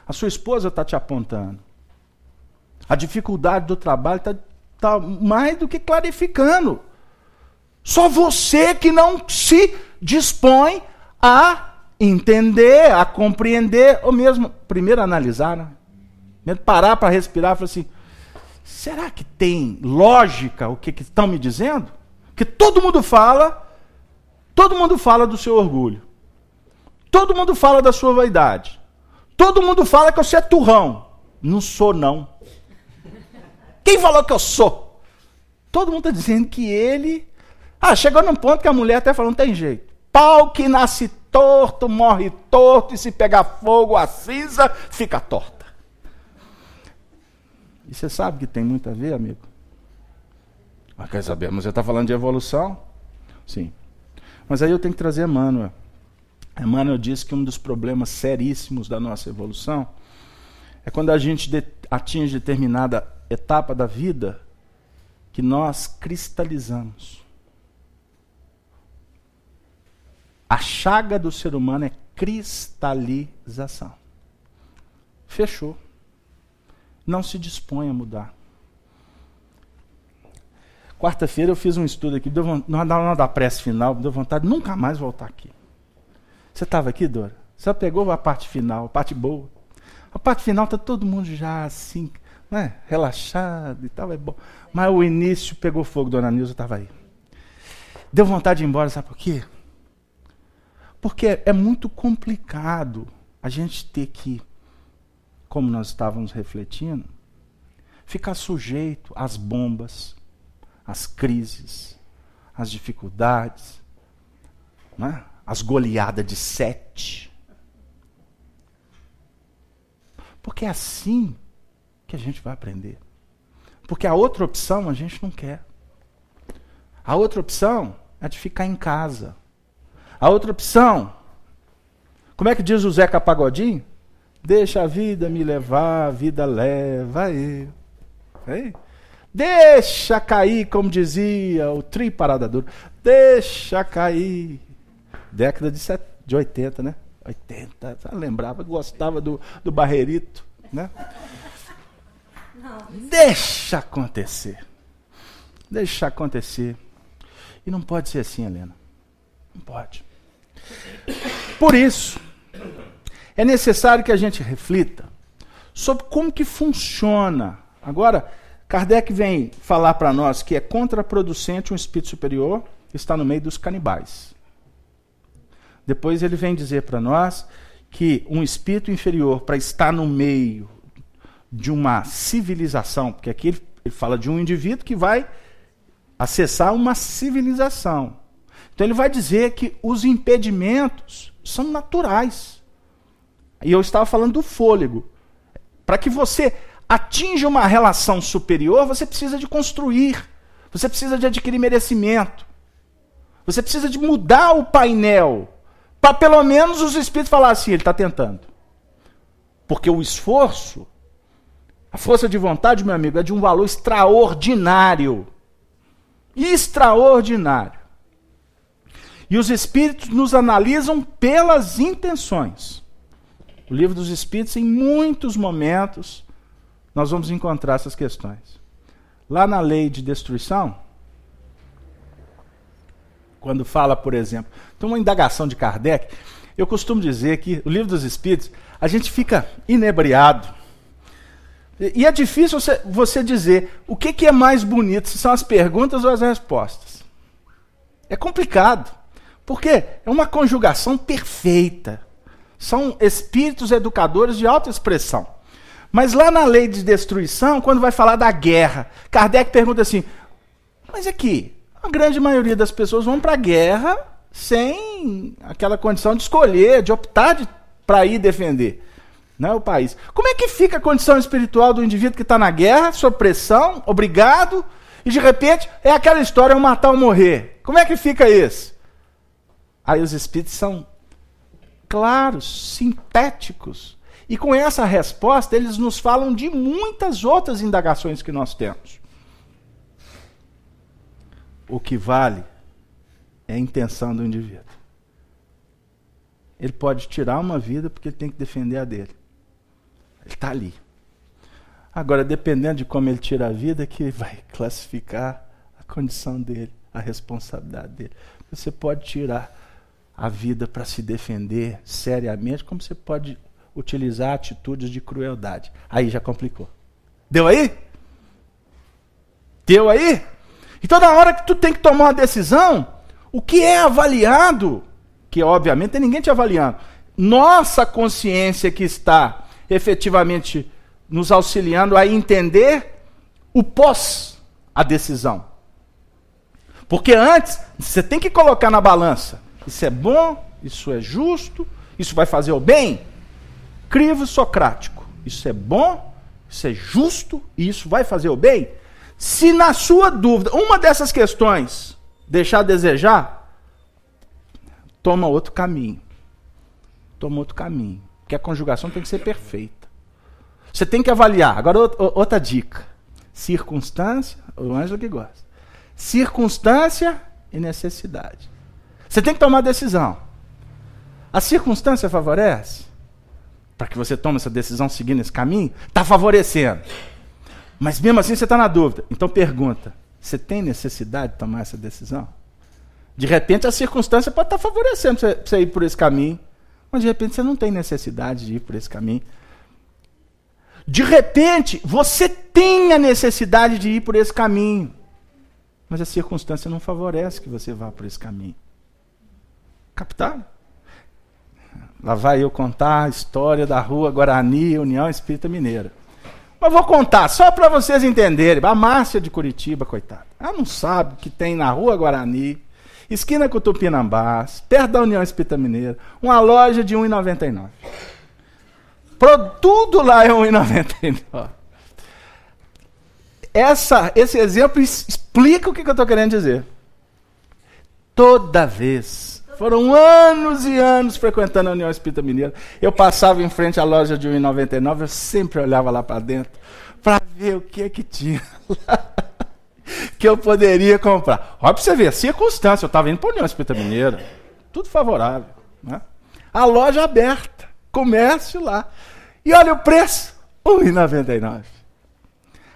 A sua esposa está te apontando. A dificuldade do trabalho está tá mais do que clarificando. Só você que não se dispõe a entender, a compreender, ou mesmo primeiro analisar, né? Primeiro parar para respirar e falar assim: será que tem lógica o que, estão me dizendo? Porque todo mundo fala, todo mundo fala do seu orgulho. Todo mundo fala da sua vaidade. Todo mundo fala que você é turrão. Não sou, não. Quem falou que eu sou? Todo mundo está dizendo que ele. Ah, chegou num ponto que a mulher até falou: não tem jeito. Pau que nasce torto, morre torto, e se pegar fogo, a cinza fica torta. E você sabe que tem muito a ver, amigo? Mas ah, quer saber? Mas você está falando de evolução? Sim. Mas aí eu tenho que trazer Emmanuel. Emmanuel diz que um dos problemas seríssimos da nossa evolução é quando a gente de, atinge determinada etapa da vida que nós cristalizamos. A chaga do ser humano é cristalização. Fechou. Não se dispõe a mudar. Quarta-feira eu fiz um estudo aqui, deu vontade, na hora da prece final, deu vontade de nunca mais voltar aqui. Você estava aqui, Dora? Você pegou a parte final, a parte boa. A parte final está todo mundo já assim, né? relaxado e tal, é bom. Mas o início pegou fogo, Dona Nilza estava aí. Deu vontade de ir embora, sabe por quê? Porque é muito complicado a gente ter que, como nós estávamos refletindo, ficar sujeito às bombas, às crises, às dificuldades, né? as goleadas de sete. Porque é assim que a gente vai aprender. Porque a outra opção a gente não quer. A outra opção é de ficar em casa. A outra opção, como é que diz o Zeca Pagodinho? Deixa a vida me levar, a vida leva eu. É deixa cair, como dizia o tri parada dura. Deixa cair, Década de, set, de 80, né? 80, sabe? lembrava, gostava do, do barreirito, né? Não. Deixa acontecer. Deixa acontecer. E não pode ser assim, Helena. Não pode. Por isso, é necessário que a gente reflita sobre como que funciona. Agora, Kardec vem falar para nós que é contraproducente um espírito superior estar no meio dos canibais. Depois ele vem dizer para nós que um espírito inferior, para estar no meio de uma civilização, porque aqui ele, ele fala de um indivíduo que vai acessar uma civilização. Então ele vai dizer que os impedimentos são naturais. E eu estava falando do fôlego. Para que você atinja uma relação superior, você precisa de construir, você precisa de adquirir merecimento, você precisa de mudar o painel para pelo menos os espíritos falar assim, ele está tentando. Porque o esforço, a força de vontade, meu amigo, é de um valor extraordinário. Extraordinário. E os espíritos nos analisam pelas intenções. O livro dos espíritos, em muitos momentos, nós vamos encontrar essas questões. Lá na lei de destruição, quando fala, por exemplo, tem uma indagação de Kardec, eu costumo dizer que o livro dos Espíritos, a gente fica inebriado. E, é difícil você, dizer o que, que é mais bonito, se são as perguntas ou as respostas. É complicado, porque é uma conjugação perfeita. São espíritos educadores de alta expressão. Mas lá na lei de destruição, quando vai falar da guerra, Kardec pergunta assim: mas aqui, a grande maioria das pessoas vão para a guerra sem aquela condição de escolher, de optar de, para ir defender né, o país. Como é que fica a condição espiritual do indivíduo que está na guerra, sob pressão, obrigado, e de repente é aquela história, um matar ou morrer. Como é que fica isso? Aí os espíritos são claros, sintéticos. E com essa resposta, eles nos falam de muitas outras indagações que nós temos. O que vale é a intenção do indivíduo. Ele pode tirar uma vida porque ele tem que defender a dele. Ele está ali. Agora, dependendo de como ele tira a vida, é que vai [LAUGHS] classificar a condição dele, a responsabilidade dele. Você pode tirar a vida para se defender seriamente, como você pode utilizar atitudes de crueldade. Aí já complicou. Deu aí? Deu aí? Então, na hora que tu tem que tomar uma decisão, o que é avaliado, que obviamente tem ninguém te avaliando, nossa consciência que está efetivamente nos auxiliando a entender o pós a decisão. Porque antes, você tem que colocar na balança: isso é bom, isso é justo, isso vai fazer o bem. Crivo socrático: isso é bom, isso é justo e isso vai fazer o bem. Se na sua dúvida, uma dessas questões deixar a desejar, toma outro caminho. Toma outro caminho. Porque a conjugação tem que ser perfeita. Você tem que avaliar. Agora, outra dica: circunstância, o Ângelo que gosta. Circunstância e necessidade. Você tem que tomar decisão. A circunstância favorece? Para que você tome essa decisão seguindo esse caminho? Está favorecendo. Mas mesmo assim você está na dúvida. Então pergunta: você tem necessidade de tomar essa decisão? De repente a circunstância pode estar tá favorecendo você, ir por esse caminho, mas de repente você não tem necessidade de ir por esse caminho. De repente você tem a necessidade de ir por esse caminho, mas a circunstância não favorece que você vá por esse caminho. Capitão? Lá vai eu contar a história da rua Guarani, União Espírita Mineira. Mas vou contar, só para vocês entenderem. A Márcia de Curitiba, coitada, ela não sabe que tem na Rua Guarani, esquina Cutupinambás, perto da União Espírita Mineira, uma loja de R$ 1,99. Tudo lá é R$ 1,99. Essa, esse exemplo explica o que, que eu estou querendo dizer. Toda vez foram anos e anos frequentando a União Espírita Mineira. Eu passava em frente à loja de 1,99, eu sempre olhava lá para dentro para ver o que é que tinha [LAUGHS] lá que eu poderia comprar. Olha para você ver, circunstância, eu estava indo para a União Espírita Mineira. Tudo favorável. Né? A loja aberta, comércio lá. E olha o preço, R$ 1,99.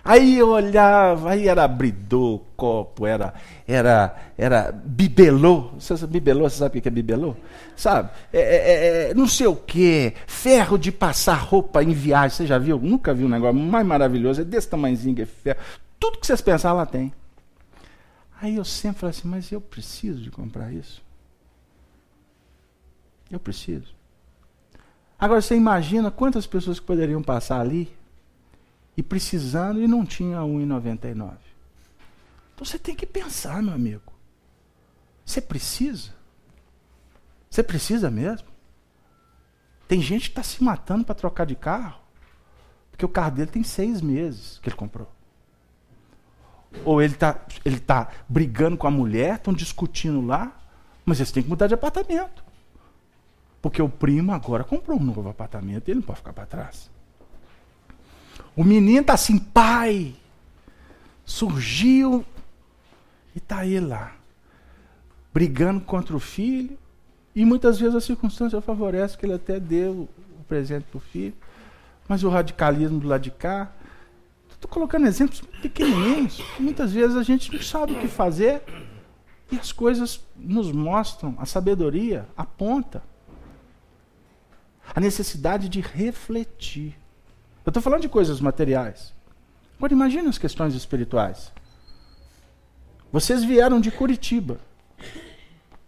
Aí eu olhava, aí era abridor, copo, era era era bibelô. Você sabe, bibelô, você sabe o que é bibelô? Sabe? É, é, é, é, não sei o quê, ferro de passar roupa em viagem. Você já viu? Nunca vi um negócio mais maravilhoso. É desse tamanhozinho que é ferro. Tudo que vocês pensar lá tem. Aí eu sempre falo assim, mas eu preciso de comprar isso. Eu preciso. Agora você imagina quantas pessoas que poderiam passar ali e precisando, e não tinha 1,99. Então você tem que pensar, meu amigo. Você precisa? Você precisa mesmo? Tem gente que está se matando para trocar de carro, porque o carro dele tem seis meses que ele comprou. Ou ele está ele tá brigando com a mulher, estão discutindo lá, mas eles têm que mudar de apartamento. Porque o primo agora comprou um novo apartamento e ele não pode ficar para trás. O menino tá assim, pai, surgiu e tá aí lá, brigando contra o filho. E muitas vezes a circunstância favorece que ele até deu o presente para o filho. Mas o radicalismo do lado de cá. Estou colocando exemplos pequenininhos. Muitas vezes a gente não sabe o que fazer e as coisas nos mostram, a sabedoria aponta a necessidade de refletir. Eu estou falando de coisas materiais. Agora imagine as questões espirituais. Vocês vieram de Curitiba.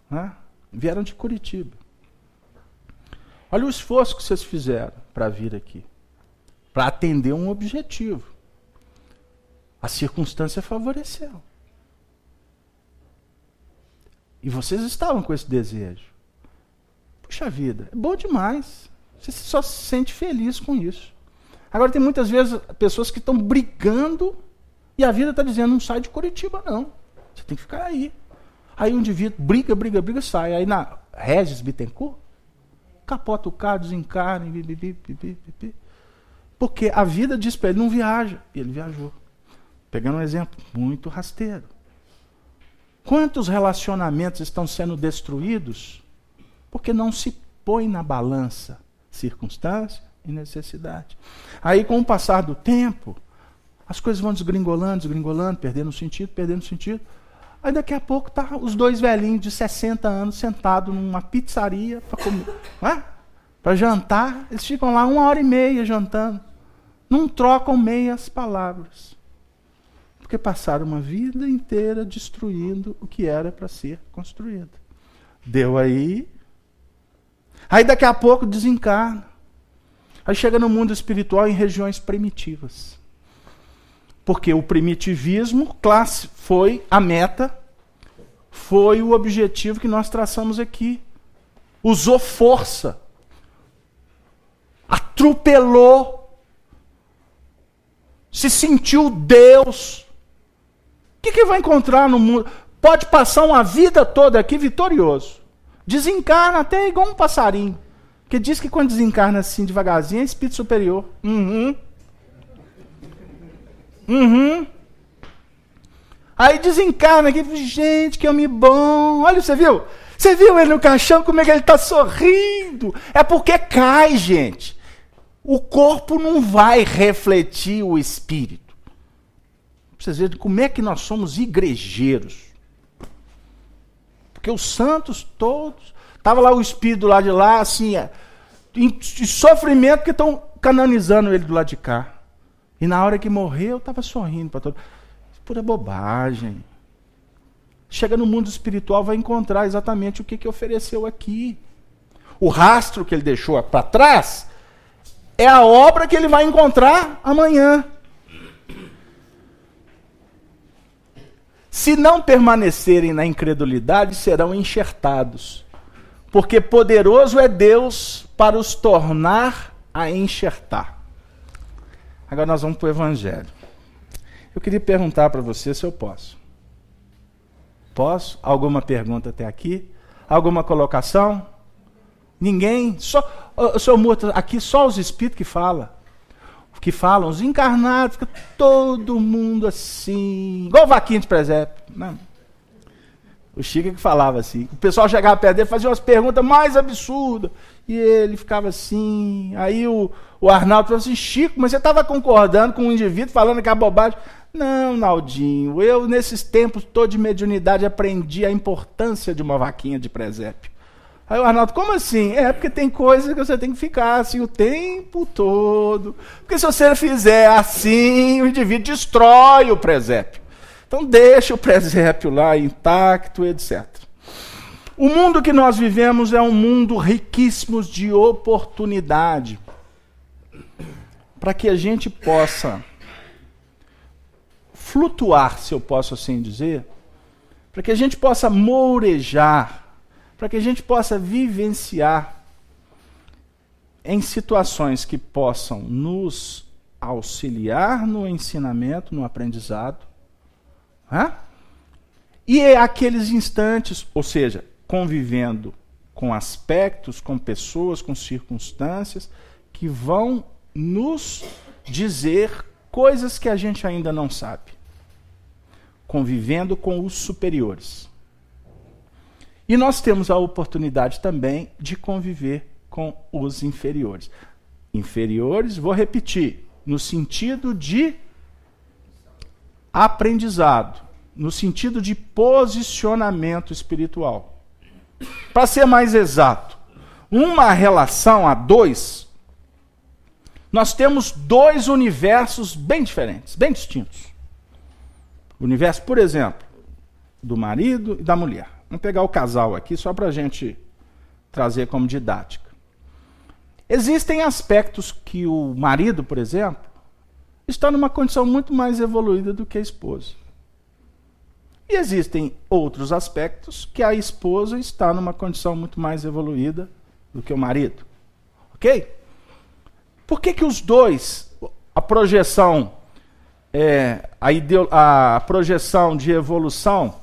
Né? Vieram de Curitiba. Olha o esforço que vocês fizeram para vir aqui. Para atender um objetivo. A circunstância favoreceu. E vocês estavam com esse desejo. Puxa vida, é bom demais. Você só se sente feliz com isso. Agora, tem muitas vezes pessoas que estão brigando e a vida está dizendo: não sai de Curitiba, não. Você tem que ficar aí. Aí o indivíduo briga, briga, briga, sai. Aí na Regis Bittencourt, capota o carro, desencarna, porque a vida diz para ele: não viaja. E ele viajou. Pegando um exemplo muito rasteiro. Quantos relacionamentos estão sendo destruídos porque não se põe na balança circunstância, e necessidade. Aí, com o passar do tempo, as coisas vão desgringolando, desgringolando, perdendo sentido, perdendo sentido. Aí daqui a pouco tá os dois velhinhos de 60 anos sentados numa pizzaria para comer, [LAUGHS] para jantar. Eles ficam lá uma hora e meia jantando. Não trocam meias palavras. Porque passaram uma vida inteira destruindo o que era para ser construído. Deu aí. Aí daqui a pouco desencarna. Aí chega no mundo espiritual em regiões primitivas. Porque o primitivismo classe foi a meta, foi o objetivo que nós traçamos aqui. Usou força, atropelou, se sentiu Deus. O que, que vai encontrar no mundo? Pode passar uma vida toda aqui vitorioso. Desencarna até igual um passarinho. Porque diz que quando desencarna assim devagarzinho é espírito superior. Uhum. Uhum. Aí desencarna aqui, gente, que homem bom. Olha, você viu? Você viu ele no caixão, como é que ele está sorrindo? É porque cai, gente. O corpo não vai refletir o espírito. Vocês veem como é que nós somos igrejeiros. Porque os santos todos Tava lá o espírito lá de lá, assim, é, em sofrimento que estão canonizando ele do lado de cá. E na hora que morreu, eu tava sorrindo para todo. Pura bobagem. Chega no mundo espiritual, vai encontrar exatamente o que, que ofereceu aqui. O rastro que ele deixou para trás é a obra que ele vai encontrar amanhã. Se não permanecerem na incredulidade, serão enxertados. Porque poderoso é Deus para os tornar a enxertar. Agora nós vamos para o Evangelho. Eu queria perguntar para você se eu posso. Posso? Alguma pergunta até aqui? Alguma colocação? Ninguém? Só, eu sou morto. Aqui só os espíritos que falam. Que falam, os encarnados, todo mundo assim. Igual vaquinha de presépio. Não. Né? O Chico é que falava assim. O pessoal chegava perto dele, fazia umas perguntas mais absurdas. E ele ficava assim. Aí o, o Arnaldo falou assim: Chico, mas você estava concordando com um indivíduo falando que é bobagem? Não, Naldinho, eu nesses tempos todo de mediunidade aprendi a importância de uma vaquinha de presépio. Aí o Arnaldo, como assim? É porque tem coisas que você tem que ficar assim o tempo todo. Porque se você fizer assim, o indivíduo destrói o presépio. Então deixa o presépio lá intacto, etc. O mundo que nós vivemos é um mundo riquíssimo de oportunidade. Para que a gente possa flutuar, se eu posso assim dizer, para que a gente possa mourejar, para que a gente possa vivenciar em situações que possam nos auxiliar no ensinamento, no aprendizado, né? E é aqueles instantes, ou seja, convivendo com aspectos, com pessoas, com circunstâncias que vão nos dizer coisas que a gente ainda não sabe. Convivendo com os superiores. E nós temos a oportunidade também de conviver com os inferiores. Inferiores, vou repetir, no sentido de aprendizado, no sentido de posicionamento espiritual. Para ser mais exato, uma relação a dois, nós temos dois universos bem diferentes, bem distintos. O universo, por exemplo, do marido e da mulher. Vamos pegar o casal aqui só para a gente trazer como didática. Existem aspectos que o marido, por exemplo, está numa condição muito mais evoluída do que a esposa. E existem outros aspectos que a esposa está numa condição muito mais evoluída do que o marido. Ok? Por que, que os dois, a projeção, é, a, ideo, a projeção de evolução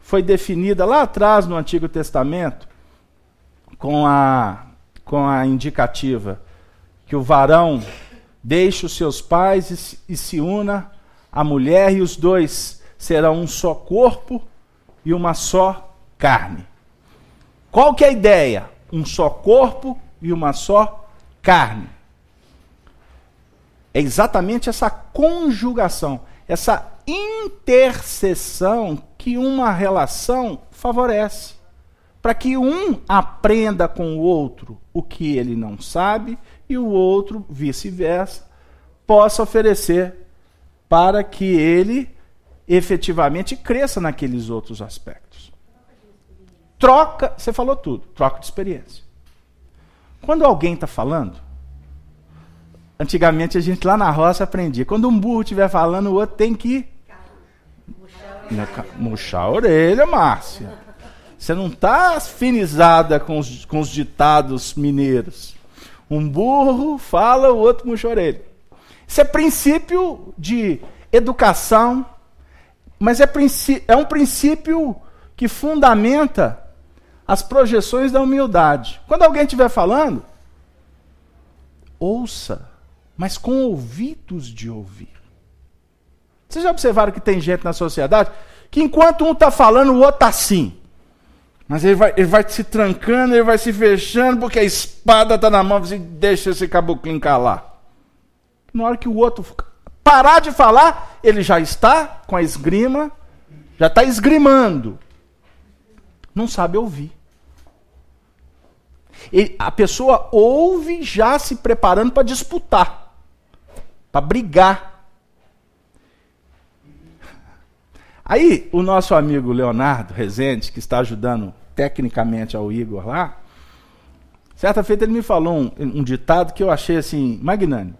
foi definida lá atrás no Antigo Testamento com a, com a indicativa que o varão Deixe os seus pais e se una a mulher, e os dois serão um só corpo e uma só carne. Qual que é a ideia? Um só corpo e uma só carne. É exatamente essa conjugação, essa intercessão que uma relação favorece, para que um aprenda com o outro o que ele não sabe e o outro, vice-versa, possa oferecer para que ele efetivamente cresça naqueles outros aspectos. Troca, você falou tudo, troca de experiência. Quando alguém está falando, antigamente a gente lá na roça aprendia, quando um burro estiver falando, o outro tem que murchar a orelha, Márcia. Você não está afinizada com os, com os ditados mineiros. Um burro fala, o outro puxa a orelha. Isso é princípio de educação, mas é, é um princípio que fundamenta as projeções da humildade. Quando alguém estiver falando, ouça, mas com ouvidos de ouvir. Vocês já observaram que tem gente na sociedade que enquanto um está falando, o outro está assim. Mas ele vai, ele vai se trancando, ele vai se fechando, porque a espada está na mão, você deixa esse caboclinho calar. Na hora que o outro parar de falar, ele já está com a esgrima, já está esgrimando. Não sabe ouvir. Ele, a pessoa ouve já se preparando para disputar, para brigar. Aí, o nosso amigo Leonardo Rezende, que está ajudando tecnicamente ao Igor lá, certa feita ele me falou um, um ditado que eu achei assim, magnânimo.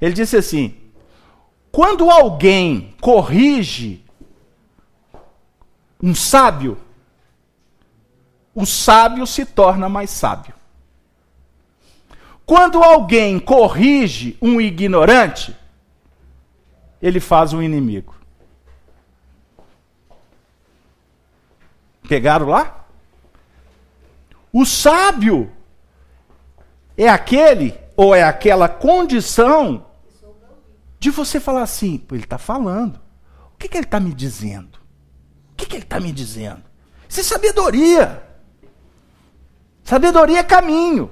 Ele disse assim: quando alguém corrige um sábio, o sábio se torna mais sábio. Quando alguém corrige um ignorante, ele faz um inimigo. Pegaram lá? O sábio é aquele ou é aquela condição de você falar assim, ele está falando. O que, que ele está me dizendo? O que, que ele está me dizendo? Isso é sabedoria. Sabedoria é caminho.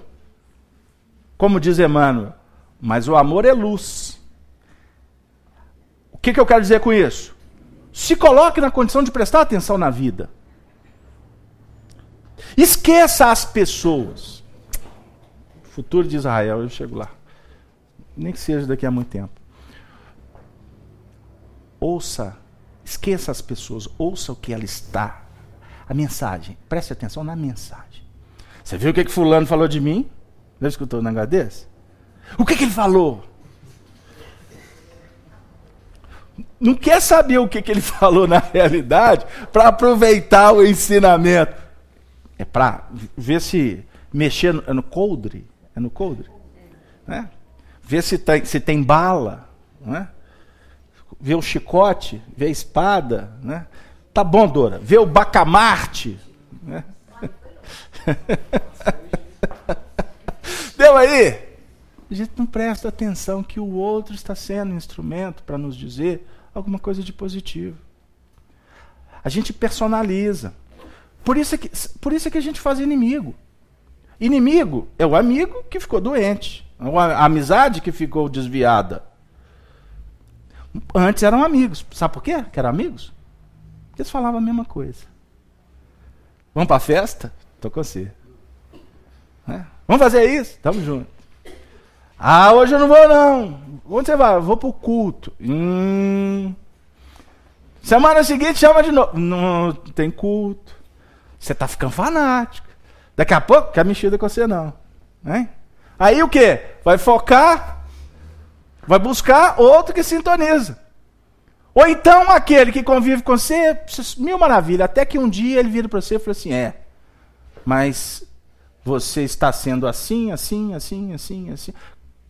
Como diz Emmanuel, mas o amor é luz. O que, que eu quero dizer com isso? Se coloque na condição de prestar atenção na vida. Esqueça as pessoas. O futuro de Israel, eu chego lá. Nem que seja daqui a muito tempo. Ouça, esqueça as pessoas, ouça o que ela está. A mensagem, preste atenção na mensagem. Você viu o que, que fulano falou de mim? Já escutou um negócio desse? O que, que ele falou? Não quer saber o que, que ele [LAUGHS] falou na realidade para aproveitar o ensinamento. É para ver se mexer no, é no coldre, é no coldre, né? Ver se tem, tá, se tem bala, né? Ver o chicote, ver a espada, né? Tá bom, Dora. Ver o bacamarte, né? [LAUGHS] Deu aí? A gente não presta atenção que o outro está sendo um instrumento para nos dizer alguma coisa de positivo. A gente personaliza. Por isso, é que, por isso é que a gente faz inimigo. Inimigo é o amigo que ficou doente, é a amizade que ficou desviada. Antes eram amigos. Sabe por quê? Que eram amigos? Eles falavam a mesma coisa. Vamos para a festa? Estou com você. Né? Vamos fazer isso? Tamo junto. Ah, hoje eu não vou não. Onde você vai? Eu vou pro culto. Hum. Semana seguinte chama de novo. Não tem culto. Você tá ficando fanático. Daqui a pouco, quer mexida com você não. né? Aí o que? Vai focar, vai buscar outro que sintoniza. Ou então aquele que convive com você, mil maravilhas. até que um dia ele vira para você e fala assim: é, mas você está sendo assim, assim, assim, assim, assim.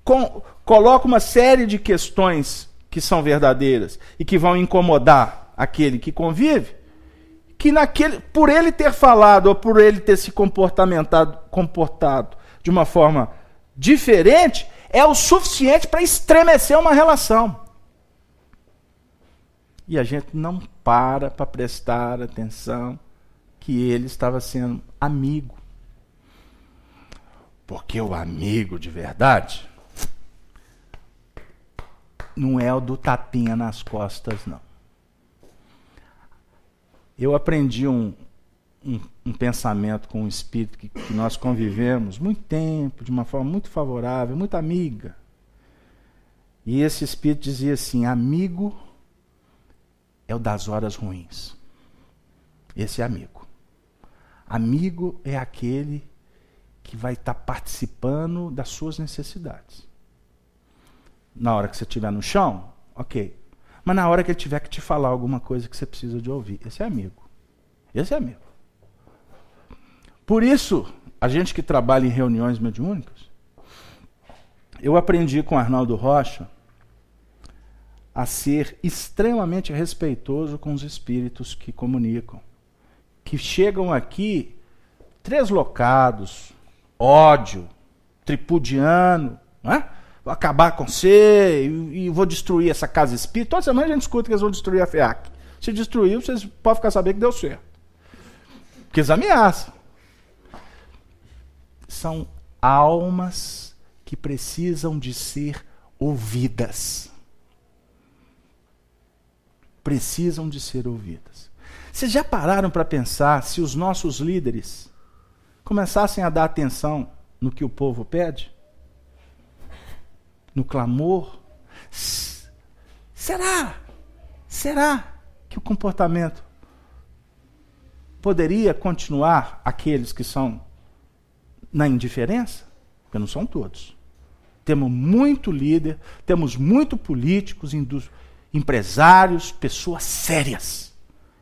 Com, coloca uma série de questões que são verdadeiras e que vão incomodar aquele que convive, que naquele, por ele ter falado ou por ele ter se comportamentado, comportado de uma forma diferente, é o suficiente para estremecer uma relação. E a gente não para para prestar atenção que ele estava sendo amigo. Porque o amigo de verdade não é o do tapinha nas costas, não. Eu aprendi um, um, um pensamento com um espírito que, que nós convivemos muito tempo, de uma forma muito favorável, muito amiga. E esse espírito dizia assim: amigo é o das horas ruins. Esse é amigo. Amigo é aquele que vai estar tá participando das suas necessidades. Na hora que você estiver no chão, ok, mas na hora que ele tiver que te falar alguma coisa que você precisa de ouvir, esse é amigo. Esse é amigo. Por isso, a gente que trabalha em reuniões mediúnicas, eu aprendi com Arnaldo Rocha a ser extremamente respeitoso com os espíritos que comunicam, que chegam aqui treslocados, ódio, tripudiano, não é? vou acabar com você e, e vou destruir essa casa espírita. Toda semana a gente escuta que eles vão destruir a FEAC. Se destruiu, vocês podem ficar sabendo que deu certo. Porque eles ameaçam. São almas que precisam de ser ouvidas. Precisam de ser ouvidas. Vocês já pararam para pensar se os nossos líderes começassem a dar atenção no que o povo pede? no clamor? Será? Será que o comportamento poderia continuar aqueles que são na indiferença? Porque não são todos. Temos muito líder, temos muito políticos, empresários, pessoas sérias.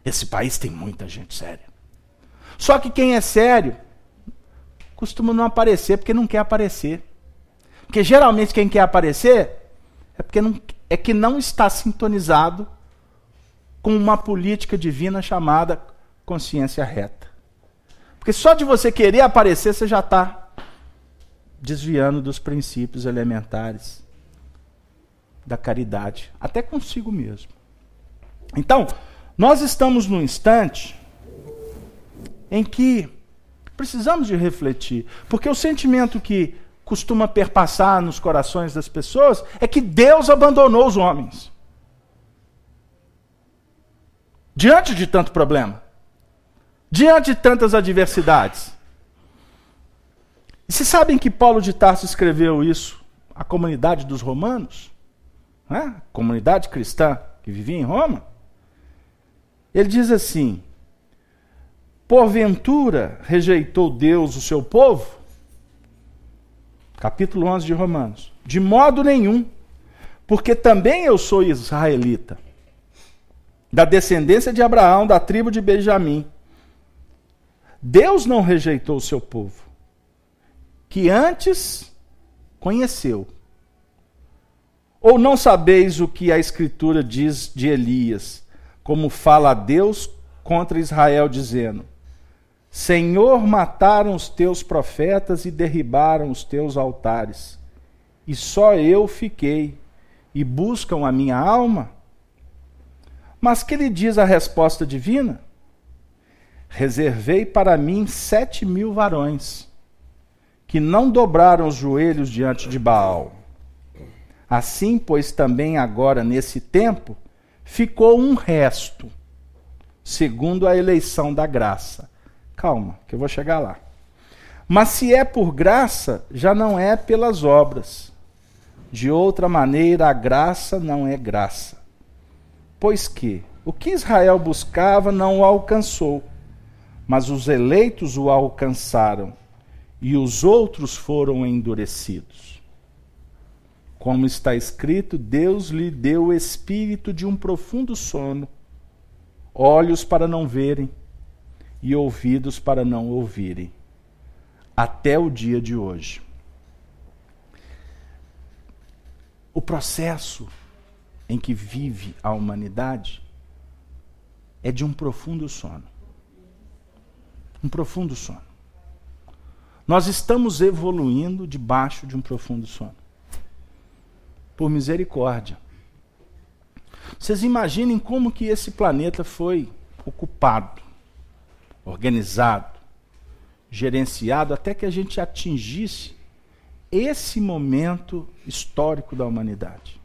Esse país tem muita gente séria. Só que quem é sério costuma não aparecer porque não quer aparecer. Porque geralmente quem quer aparecer é porque não, é que não está sintonizado com uma política divina chamada consciência reta. Porque só de você querer aparecer, você já está desviando dos princípios elementares da caridade, até consigo mesmo. Então, nós estamos num instante em que precisamos de refletir, porque o sentimento que costuma perpassar nos corações das pessoas é que Deus abandonou os homens. Diante de tanto problema, diante de tantas adversidades. E se sabem que Paulo de Tarso escreveu isso à comunidade dos romanos, né? comunidade cristã que vivia em Roma? Ele diz assim: Porventura rejeitou Deus o seu povo? capítulo 11 de Romanos. De modo nenhum, porque também eu sou israelita, da descendência de Abraão, da tribo de Benjamim. Deus não rejeitou o seu povo, que antes conheceu. Ou não sabeis o que a Escritura diz de Elias, como fala a Deus contra Israel, dizendo: Senhor, mataram os teus profetas e derribaram os teus altares, e só eu fiquei, e buscam a minha alma? Mas que lhe diz a resposta divina? Reservei para mim sete mil varões, que não dobraram os joelhos diante de Baal. Assim, pois, também agora, nesse tempo, ficou um resto, segundo a eleição da graça Calma, que eu vou chegar lá. Mas se é por graça, já não é pelas obras. De outra maneira, a graça não é graça. Pois que o que Israel buscava não o alcançou, mas os eleitos o alcançaram, e os outros foram endurecidos. Como está escrito, Deus lhe deu o espírito de um profundo sono, olhos para não verem e ouvidos para não ouvirem, até o dia de hoje. O processo em que vive a humanidade é de um profundo sono. Um profundo sono. Nós estamos evoluindo debaixo de um profundo sono. Por misericórdia. Vocês imaginem como que esse planeta foi ocupado organizado, gerenciado, até que a gente atingisse esse momento histórico da humanidade.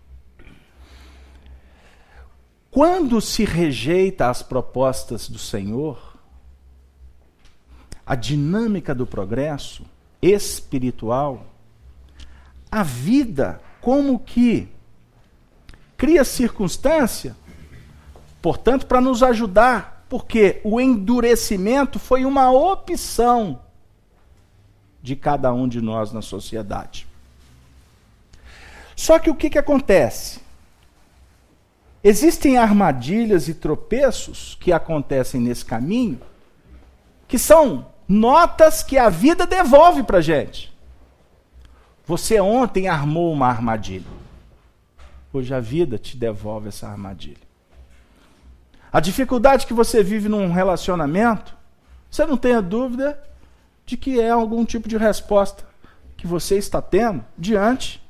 Quando se rejeita as propostas do Senhor, a dinâmica do progresso espiritual, a vida como que cria circunstância, portanto, para nos ajudar porque o endurecimento foi uma opção de cada um de nós na sociedade. Só que o que, que acontece? Existem armadilhas e tropeços que acontecem nesse caminho, que são notas que a vida devolve para gente. Você ontem armou uma armadilha. Hoje a vida te devolve essa armadilha. A dificuldade que você vive num relacionamento, você não tenha dúvida de que é algum tipo de resposta que você está tendo diante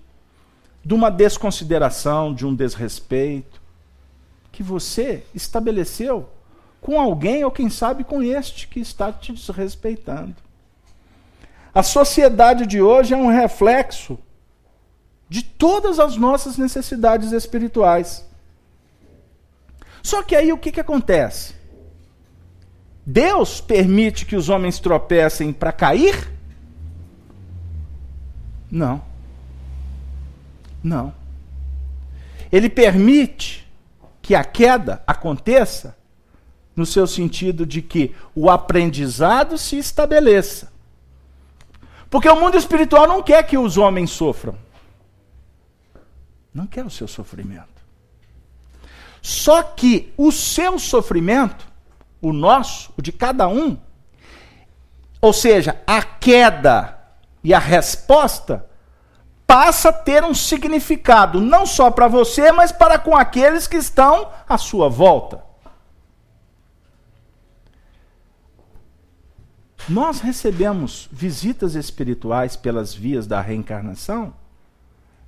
de uma desconsideração, de um desrespeito que você estabeleceu com alguém ou quem sabe com este que está te desrespeitando. A sociedade de hoje é um reflexo de todas as nossas necessidades espirituais. Só que aí o que, que acontece? Deus permite que os homens tropecem para cair? Não. Não. Ele permite que a queda aconteça no seu sentido de que o aprendizado se estabeleça. Porque o mundo espiritual não quer que os homens sofram. Não quer o seu sofrimento. Só que o seu sofrimento, o nosso, o de cada um, ou seja, a queda e a resposta, passa a ter um significado, não só para você, mas para com aqueles que estão à sua volta. Nós recebemos visitas espirituais pelas vias da reencarnação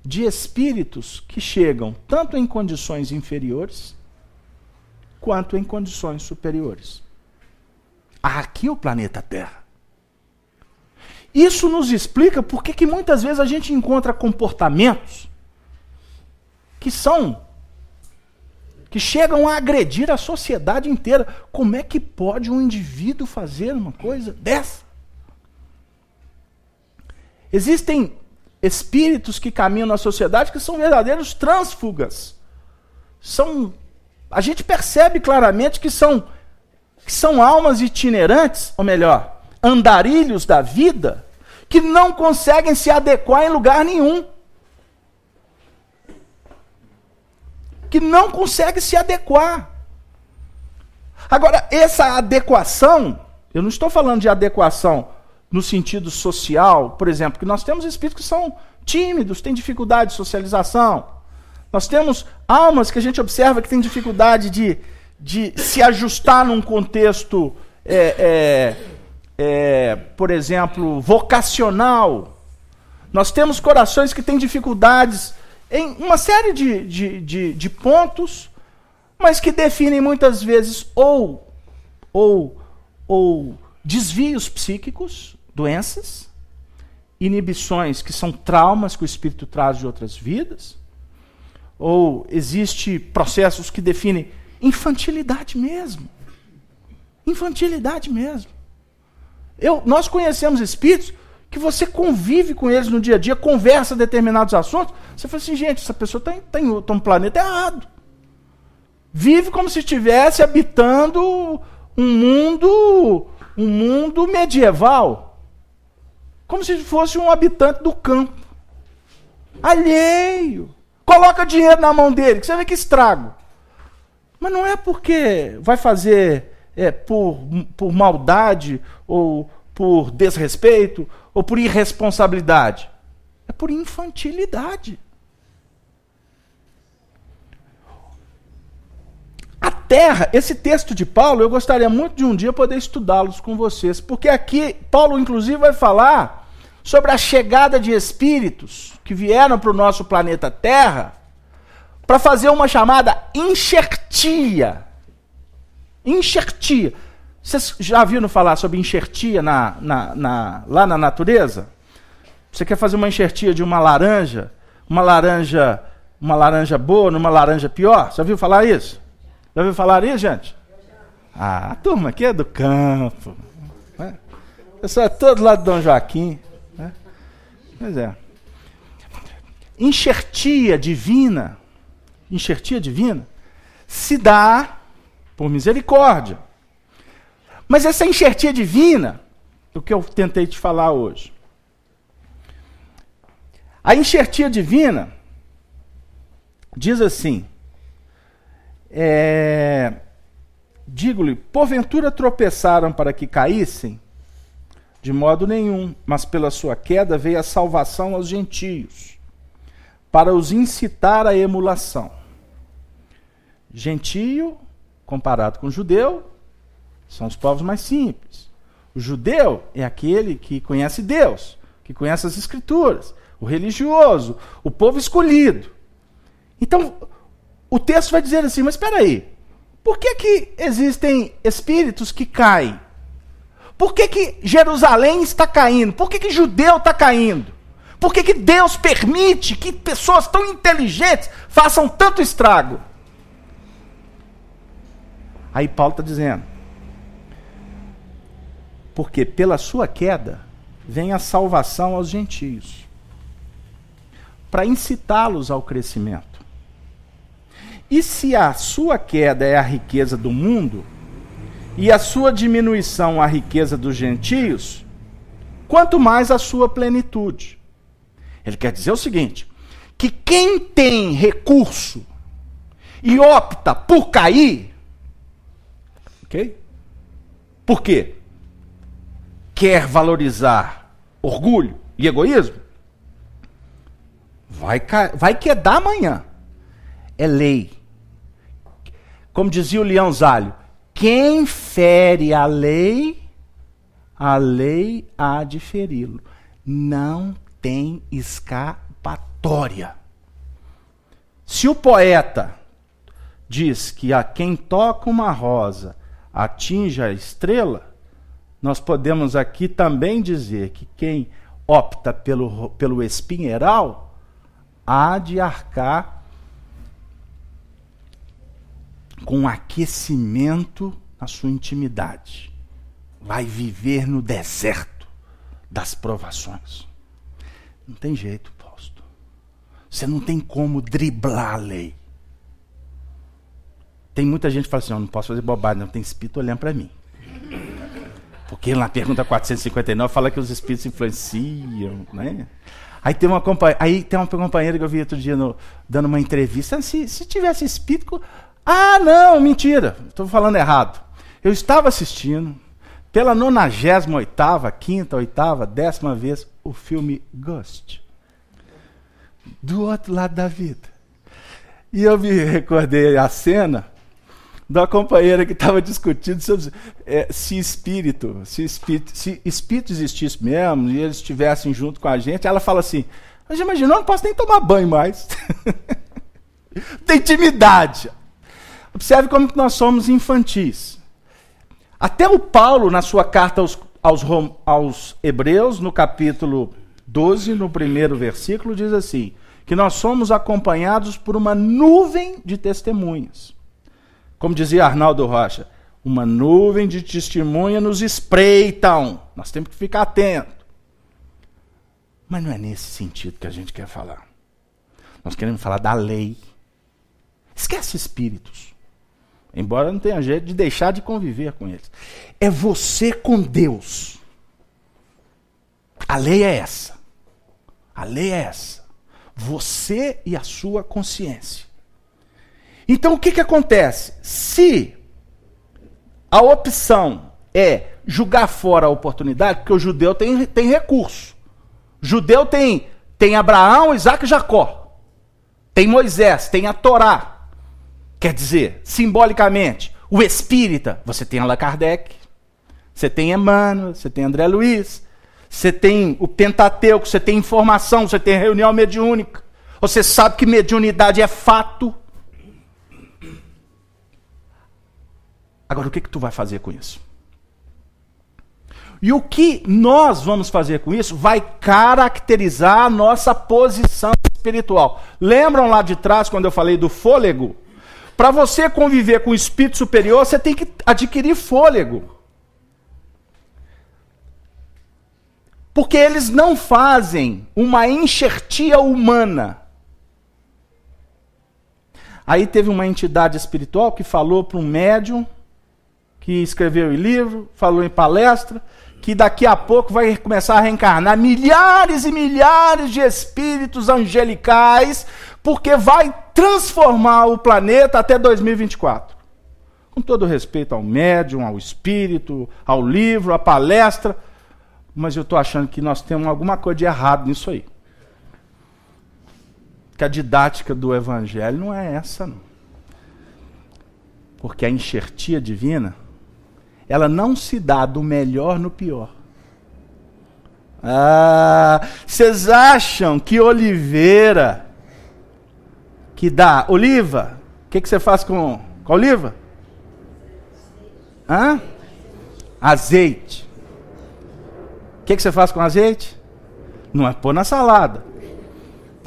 de espíritos que chegam tanto em condições inferiores quanto em condições superiores. Aqui o planeta Terra. Isso nos explica por que muitas vezes a gente encontra comportamentos que são que chegam a agredir a sociedade inteira. Como é que pode um indivíduo fazer uma coisa dessa? Existem espíritos que caminham na sociedade que são verdadeiros transfugas. São a gente percebe claramente que são que são almas itinerantes, ou melhor, andarilhos da vida que não conseguem se adequar em lugar nenhum. Que não conseguem se adequar. Agora, essa adequação, eu não estou falando de adequação no sentido social, por exemplo, que nós temos espíritos que são tímidos, têm dificuldade de socialização. Nós temos almas que a gente observa que têm dificuldade de, de se ajustar num contexto, é, é, é, por exemplo, vocacional. Nós temos corações que têm dificuldades em uma série de, de, de, de pontos, mas que definem muitas vezes ou, ou, ou desvios psíquicos doenças, inibições que são traumas que o espírito traz de outras vidas, ou existe processos que definem infantilidade mesmo. Infantilidade mesmo. Eu, nós conhecemos espíritos que você convive com eles no dia a dia, conversa determinados assuntos, você fala assim, gente, essa pessoa está tá em, tá tá um planeta errado. Vive como se estivesse habitando um mundo, um mundo medieval como se fosse um habitante do campo. Alheio. Coloca dinheiro na mão dele, que você vê que estrago. Mas não é porque vai fazer é, por, por maldade, ou por desrespeito, ou por irresponsabilidade. É por infantilidade. A terra, esse texto de Paulo, eu gostaria muito de um dia poder estudá-los com vocês, porque aqui Paulo, inclusive, vai falar sobre a chegada de espíritos que vieram para o nosso planeta Terra para fazer uma chamada enxertia. Enxertia. Vocês já viram falar sobre enxertia na, na, na, lá na natureza? Você quer fazer uma enxertia de uma laranja, uma laranja, uma laranja boa, numa laranja pior? Já viu falar isso? Já viu falar isso, gente? Ah, a turma aqui é do campo. Né? Eu sou todo lá do Dom Joaquim. Pois é. Enxertia divina, enxertia divina, se dá por misericórdia. Mas essa enxertia divina, o que eu tentei te falar hoje. A enxertia divina diz assim: é, Digo-lhe, porventura tropeçaram para que caíssem? De modo nenhum, mas pela sua queda veio a salvação aos gentios, para os incitar à emulação. Gentio, comparado com judeu, são os povos mais simples. O judeu é aquele que conhece Deus, que conhece as Escrituras, o religioso, o povo escolhido. Então, o texto vai dizer assim: mas espera aí, por que, que existem espíritos que caem? Por que, que Jerusalém está caindo? Por que, que judeu está caindo? Por que, que Deus permite que pessoas tão inteligentes façam tanto estrago? Aí Paulo está dizendo: porque pela sua queda vem a salvação aos gentios, para incitá-los ao crescimento. E se a sua queda é a riqueza do mundo, e a sua diminuição à riqueza dos gentios, quanto mais a sua plenitude. Ele quer dizer o seguinte: que quem tem recurso e opta por cair, ok? Por quê? Quer valorizar orgulho e egoísmo? Vai, vai quedar amanhã. É lei. Como dizia o Leão Zalho, quem fere a lei, a lei há de feri-lo. Não tem escapatória. Se o poeta diz que a quem toca uma rosa atinge a estrela, nós podemos aqui também dizer que quem opta pelo, pelo espinheiral há de arcar com aquecimento na sua intimidade. Vai viver no deserto das provações. Não tem jeito, posto. Você não tem como driblar a lei. Tem muita gente que fala assim: eu não posso fazer bobagem, não tem espírito olhando para mim. Porque na pergunta 459 fala que os espíritos influenciam, né? Aí tem uma, Aí tem uma companheira que eu vi outro dia no... dando uma entrevista. Se, assim, se tivesse espírito, ah, não, mentira, estou falando errado. Eu estava assistindo pela 98ª, quinta, oitava, décima vez o filme Ghost. Do outro lado da vida. E eu me recordei a cena da companheira que estava discutindo sobre é, se espírito, se espírito, se espírito existisse mesmo e eles estivessem junto com a gente, ela fala assim: "Mas eu não posso nem tomar banho mais". [LAUGHS] Tem intimidade. Observe como nós somos infantis. Até o Paulo, na sua carta aos, aos, aos Hebreus, no capítulo 12, no primeiro versículo, diz assim: que nós somos acompanhados por uma nuvem de testemunhas. Como dizia Arnaldo Rocha, uma nuvem de testemunha nos espreitam. Nós temos que ficar atentos. Mas não é nesse sentido que a gente quer falar. Nós queremos falar da lei. Esquece espíritos. Embora não tenha jeito de deixar de conviver com eles. É você com Deus. A lei é essa. A lei é essa. Você e a sua consciência. Então o que, que acontece? Se a opção é julgar fora a oportunidade, porque o judeu tem, tem recurso. judeu tem, tem Abraão, Isaac e Jacó. Tem Moisés, tem a Torá. Quer dizer, simbolicamente, o espírita, você tem Allan Kardec, você tem Emmanuel, você tem André Luiz, você tem o Pentateuco, você tem informação, você tem reunião mediúnica. Você sabe que mediunidade é fato. Agora, o que, que tu vai fazer com isso? E o que nós vamos fazer com isso vai caracterizar a nossa posição espiritual. Lembram lá de trás, quando eu falei do fôlego? Para você conviver com o espírito superior, você tem que adquirir fôlego. Porque eles não fazem uma enxertia humana. Aí teve uma entidade espiritual que falou para um médium, que escreveu em livro, falou em palestra, que daqui a pouco vai começar a reencarnar milhares e milhares de espíritos angelicais porque vai transformar o planeta até 2024. Com todo respeito ao médium, ao espírito, ao livro, à palestra, mas eu estou achando que nós temos alguma coisa de errado nisso aí. Que a didática do evangelho não é essa, não. Porque a enxertia divina, ela não se dá do melhor no pior. Ah, vocês acham que Oliveira que dá oliva, o que, que você faz com, com a oliva? Hã? Azeite. O que, que você faz com azeite? Não é pôr na salada.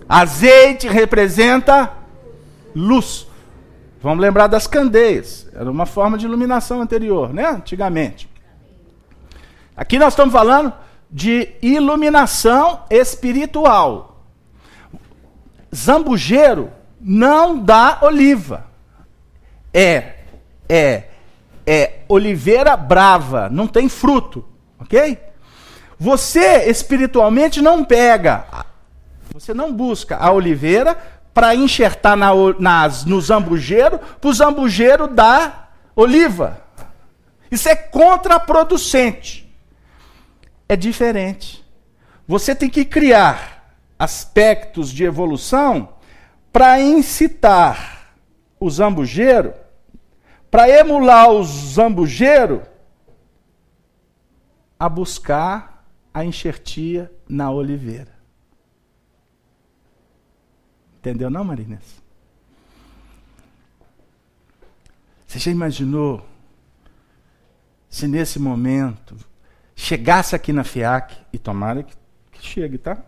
Azeite representa luz. Vamos lembrar das candeias. Era uma forma de iluminação anterior, né? Antigamente. Aqui nós estamos falando de iluminação espiritual. Zambujeiro não dá oliva. É, é, é oliveira brava, não tem fruto, ok? Você espiritualmente não pega, você não busca a oliveira para enxertar na, nas, no zambujeiro, para o zambujeiro dar oliva. Isso é contraproducente. É diferente. Você tem que criar aspectos de evolução para incitar o zambujeiro, para emular o zambujeiro a buscar a enxertia na oliveira. Entendeu não, Marinês? Você já imaginou se nesse momento chegasse aqui na FIAC, e tomara que, que chegue, tá?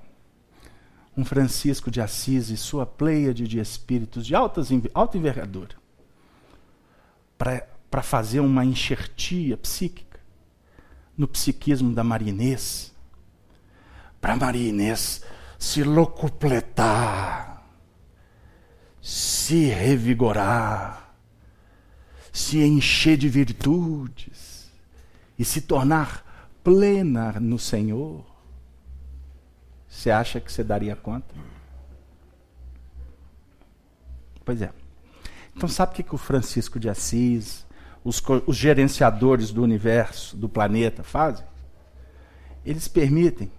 um Francisco de Assis e sua Pleia de espíritos de altas, alta envergadura para fazer uma enxertia psíquica no psiquismo da Maria Inês, para Maria Inês se locupletar, se revigorar, se encher de virtudes e se tornar plena no Senhor você acha que você daria conta? Pois é. Então, sabe o que, que o Francisco de Assis, os, os gerenciadores do universo, do planeta, fazem? Eles permitem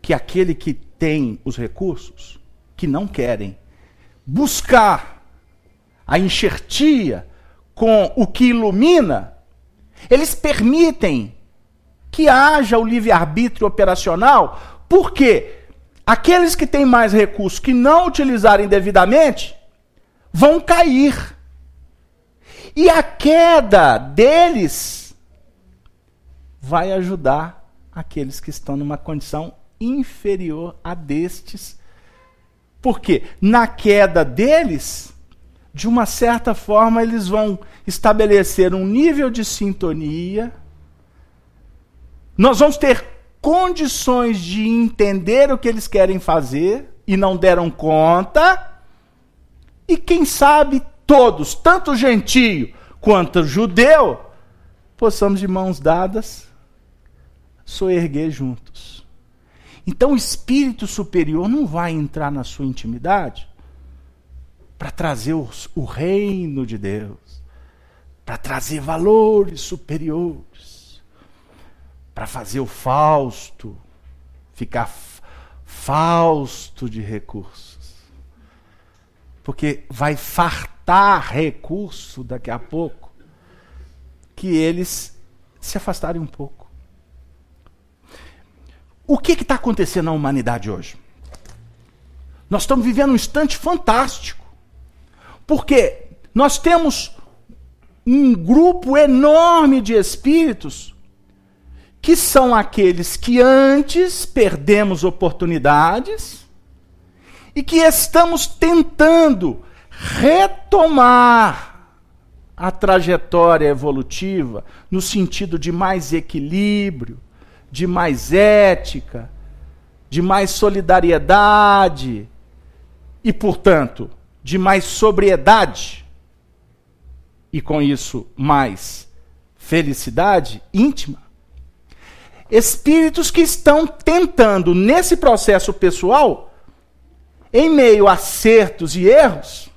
que aquele que tem os recursos, que não querem, buscar a enxertia com o que ilumina, eles permitem que haja o livre-arbítrio operacional por quê? Aqueles que têm mais recursos que não utilizarem devidamente vão cair. E a queda deles vai ajudar aqueles que estão numa condição inferior a destes. Porque na queda deles, de uma certa forma, eles vão estabelecer um nível de sintonia. Nós vamos ter condições de entender o que eles querem fazer e não deram conta. E quem sabe todos, tanto gentio quanto judeu, possamos de mãos dadas soerguer juntos. Então o espírito superior não vai entrar na sua intimidade para trazer os, o reino de Deus, para trazer valores superiores para fazer o Fausto ficar Fausto de recursos. Porque vai fartar recurso daqui a pouco que eles se afastarem um pouco. O que está acontecendo na humanidade hoje? Nós estamos vivendo um instante fantástico. Porque nós temos um grupo enorme de espíritos que são aqueles que antes perdemos oportunidades e que estamos tentando retomar a trajetória evolutiva no sentido de mais equilíbrio, de mais ética, de mais solidariedade e, portanto, de mais sobriedade. E com isso, mais felicidade íntima espíritos que estão tentando, nesse processo pessoal, em meio a acertos e erros,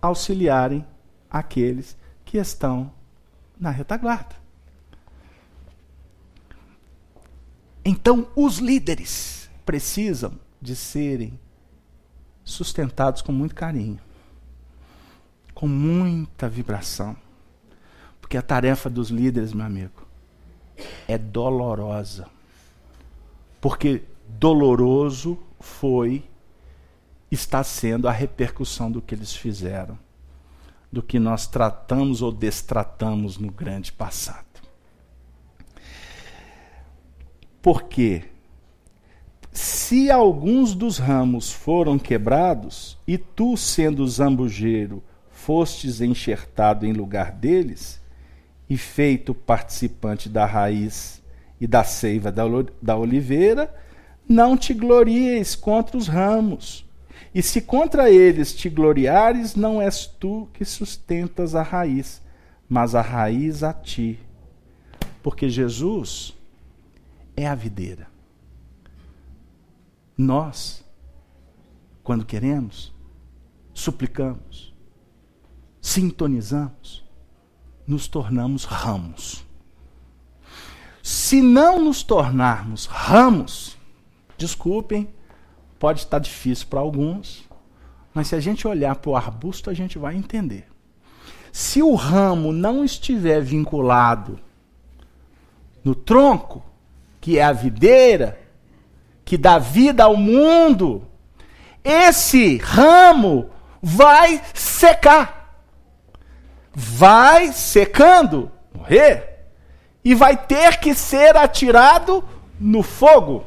auxiliarem aqueles que estão na retaguarda. Então, os líderes precisam de serem sustentados com muito carinho, com muita vibração. Porque a tarefa dos líderes, meu amigo, é dolorosa. Porque doloroso foi, está sendo a repercussão do que eles fizeram, do que nós tratamos ou destratamos no grande passado. Porque se alguns dos ramos foram quebrados, e tu, sendo zambujeiro, fostes enxertado em lugar deles, e feito participante da raiz e da seiva da oliveira, não te glories contra os ramos. E se contra eles te gloriares, não és tu que sustentas a raiz, mas a raiz a ti. Porque Jesus é a videira. Nós, quando queremos, suplicamos, sintonizamos, nos tornamos ramos. Se não nos tornarmos ramos, desculpem, pode estar difícil para alguns, mas se a gente olhar para o arbusto, a gente vai entender. Se o ramo não estiver vinculado no tronco, que é a videira, que dá vida ao mundo, esse ramo vai secar vai secando, morrer, e vai ter que ser atirado no fogo.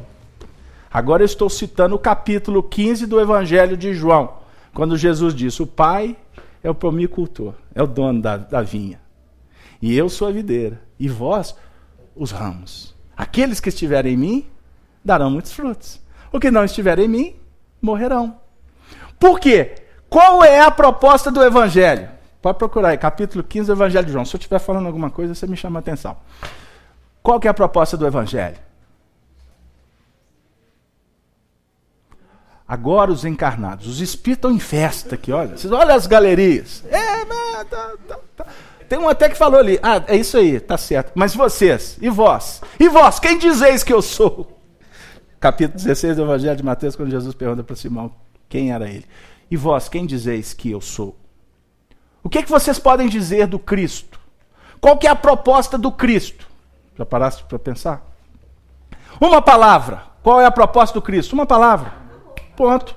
Agora eu estou citando o capítulo 15 do Evangelho de João, quando Jesus disse: O Pai é o promicultor, é o dono da, da vinha, e eu sou a videira, e vós, os ramos. Aqueles que estiverem em mim darão muitos frutos. O que não estiver em mim morrerão. Por quê? Qual é a proposta do Evangelho? Pode procurar aí, capítulo 15 do Evangelho de João. Se eu estiver falando alguma coisa, você me chama a atenção. Qual que é a proposta do Evangelho? Agora os encarnados, os espíritos estão em festa aqui, olha. Vocês olham as galerias. É, tá, tá, tá. Tem um até que falou ali. Ah, é isso aí, tá certo. Mas vocês, e vós? E vós, quem dizeis que eu sou? Capítulo 16 do Evangelho de Mateus, quando Jesus pergunta para Simão quem era ele. E vós, quem dizeis que eu sou? O que, é que vocês podem dizer do Cristo? Qual que é a proposta do Cristo? Já paraste para pensar? Uma palavra. Qual é a proposta do Cristo? Uma palavra. Ponto.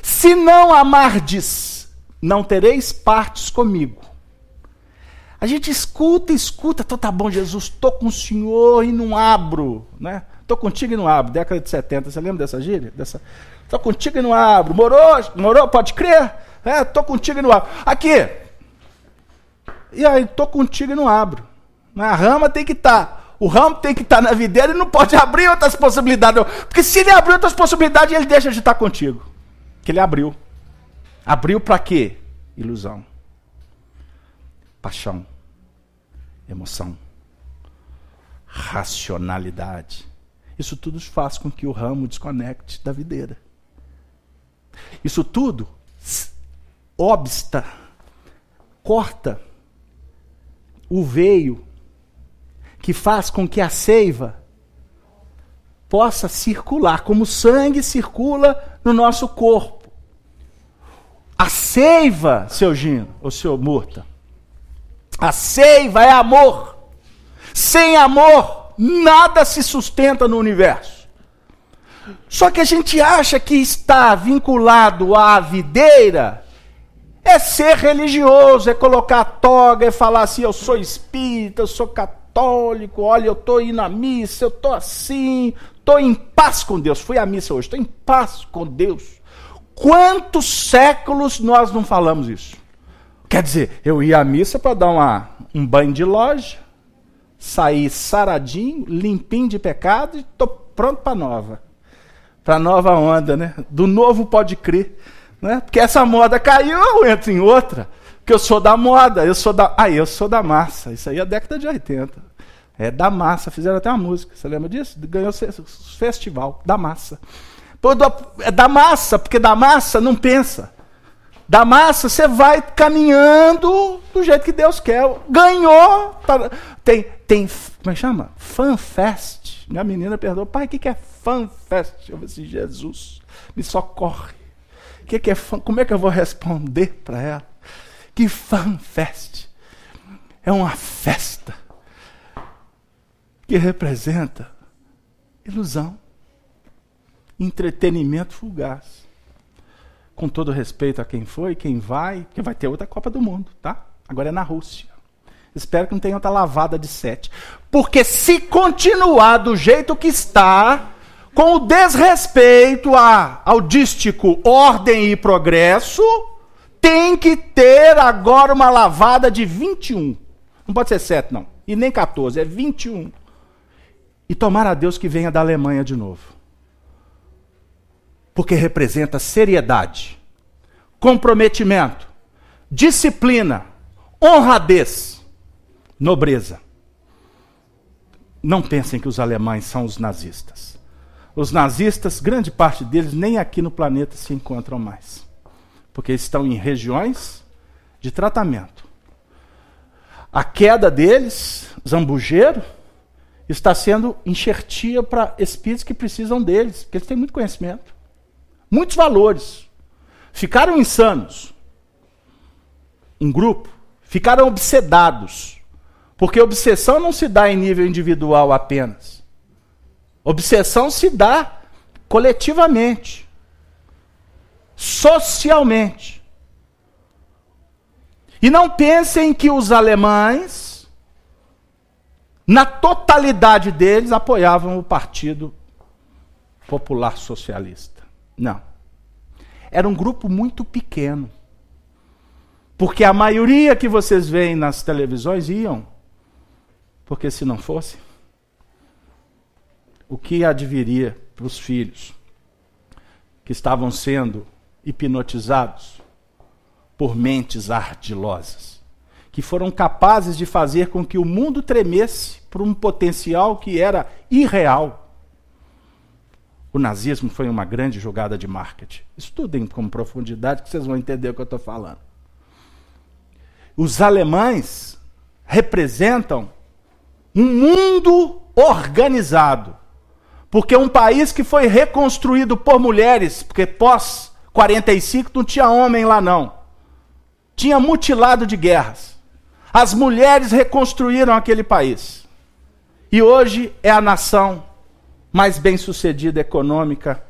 Se não amardes, não tereis partes comigo. A gente escuta, escuta, então tá bom, Jesus, tô com o Senhor e não abro, né? Tô contigo e não abro, década de 70, você lembra dessa gíria? Dessa... Tô contigo e não abro, morou, morou, pode crer? É, tô contigo e não abro. Aqui! E aí, tô contigo e não abro. A rama tem que estar. Tá. O ramo tem que estar tá na videira e não pode abrir outras possibilidades. Porque se ele abrir outras possibilidades, ele deixa de estar contigo. Que ele abriu. Abriu para quê? Ilusão. Paixão. Emoção. Racionalidade. Isso tudo faz com que o ramo desconecte da videira. Isso tudo obsta, corta o veio que faz com que a seiva possa circular, como o sangue circula no nosso corpo. A seiva, seu Gino, ou seu Murta, a seiva é amor. Sem amor, nada se sustenta no universo. Só que a gente acha que está vinculado à videira é ser religioso, é colocar a toga, é falar assim, eu sou espírita, eu sou católico, olha, eu estou indo à missa, eu estou assim, estou em paz com Deus. Fui à missa hoje, estou em paz com Deus. Quantos séculos nós não falamos isso? Quer dizer, eu ia à missa para dar uma, um banho de loja, sair saradinho, limpinho de pecado e estou pronto para nova. Para nova onda, né? Do novo pode crer. Né? Porque essa moda caiu, eu entro em outra. Porque eu sou da moda, eu sou da. aí eu sou da massa. Isso aí é década de 80. É da massa. Fizeram até uma música, você lembra disso? Ganhou festival, da massa. Pô, é da massa, porque da massa não pensa. Da massa você vai caminhando do jeito que Deus quer. Ganhou. Tá, tem, tem, como é que chama? Fanfest. Minha menina perdoa pai, o que, que é fanfest? Eu falei assim, Jesus, me socorre que, que é fan, como é que eu vou responder para ela? Que fanfest é uma festa que representa ilusão, entretenimento fugaz. Com todo respeito a quem foi, quem vai, que vai ter outra Copa do Mundo, tá? Agora é na Rússia. Espero que não tenha outra lavada de sete. Porque se continuar do jeito que está, com o desrespeito a dístico ordem e progresso, tem que ter agora uma lavada de 21. Não pode ser 7, não. E nem 14, é 21. E tomar a Deus que venha da Alemanha de novo. Porque representa seriedade, comprometimento, disciplina, honradez, nobreza. Não pensem que os alemães são os nazistas. Os nazistas, grande parte deles, nem aqui no planeta se encontram mais, porque estão em regiões de tratamento. A queda deles, zambujeiro, está sendo enxertia para espíritos que precisam deles, porque eles têm muito conhecimento, muitos valores. Ficaram insanos, em grupo, ficaram obsedados, porque obsessão não se dá em nível individual apenas. Obsessão se dá coletivamente, socialmente. E não pensem que os alemães, na totalidade deles, apoiavam o Partido Popular Socialista. Não. Era um grupo muito pequeno. Porque a maioria que vocês veem nas televisões iam. Porque se não fosse o que adviria para os filhos que estavam sendo hipnotizados por mentes ardilosas, que foram capazes de fazer com que o mundo tremesse por um potencial que era irreal. O nazismo foi uma grande jogada de marketing. Estudem com profundidade que vocês vão entender o que eu estou falando. Os alemães representam um mundo organizado porque um país que foi reconstruído por mulheres, porque pós 45 não tinha homem lá não. Tinha mutilado de guerras. As mulheres reconstruíram aquele país. E hoje é a nação mais bem-sucedida econômica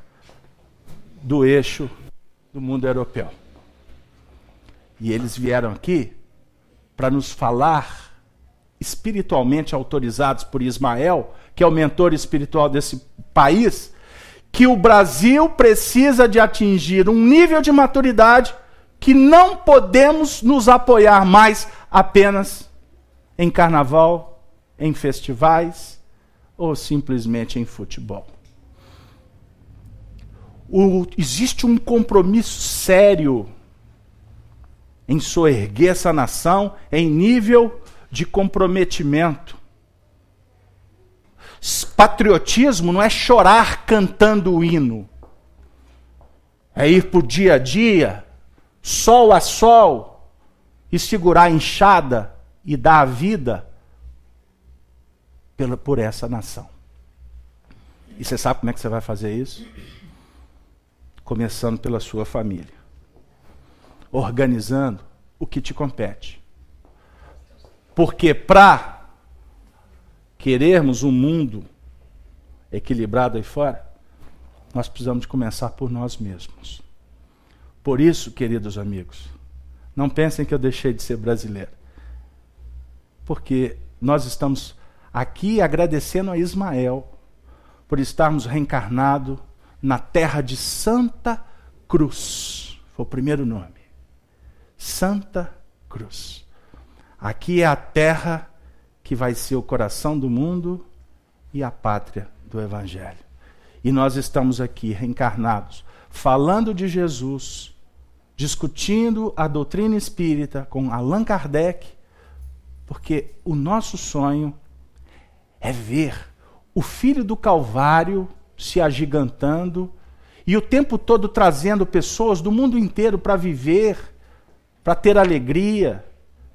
do eixo do mundo europeu. E eles vieram aqui para nos falar espiritualmente autorizados por Ismael, que é o mentor espiritual desse país, que o Brasil precisa de atingir um nível de maturidade que não podemos nos apoiar mais apenas em carnaval, em festivais ou simplesmente em futebol. O, existe um compromisso sério em soerguer essa nação em nível de comprometimento. Patriotismo não é chorar cantando o hino, é ir para o dia a dia, sol a sol, e segurar a enxada e dar a vida pela, por essa nação. E você sabe como é que você vai fazer isso? Começando pela sua família, organizando o que te compete porque para querermos um mundo equilibrado aí fora, nós precisamos começar por nós mesmos. Por isso, queridos amigos, não pensem que eu deixei de ser brasileiro. Porque nós estamos aqui agradecendo a Ismael por estarmos reencarnado na terra de Santa Cruz. Foi o primeiro nome. Santa Cruz. Aqui é a terra que vai ser o coração do mundo e a pátria do Evangelho. E nós estamos aqui reencarnados, falando de Jesus, discutindo a doutrina espírita com Allan Kardec, porque o nosso sonho é ver o filho do Calvário se agigantando e o tempo todo trazendo pessoas do mundo inteiro para viver, para ter alegria,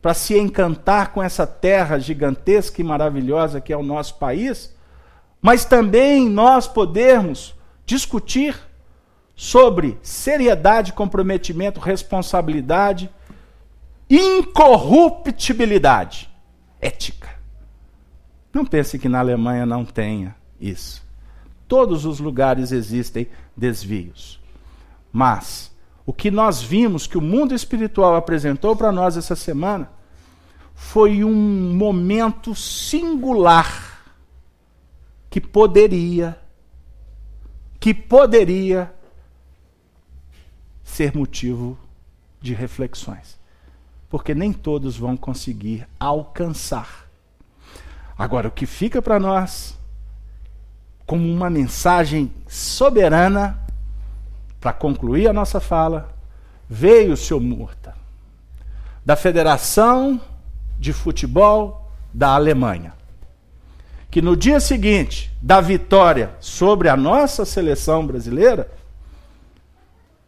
para se encantar com essa terra gigantesca e maravilhosa que é o nosso país, mas também nós podermos discutir sobre seriedade, comprometimento, responsabilidade, incorruptibilidade, ética. Não pense que na Alemanha não tenha isso. Todos os lugares existem desvios. Mas o que nós vimos que o mundo espiritual apresentou para nós essa semana foi um momento singular que poderia que poderia ser motivo de reflexões. Porque nem todos vão conseguir alcançar. Agora, o que fica para nós como uma mensagem soberana para concluir a nossa fala, veio o seu Murta, da Federação de Futebol da Alemanha, que no dia seguinte da vitória sobre a nossa seleção brasileira,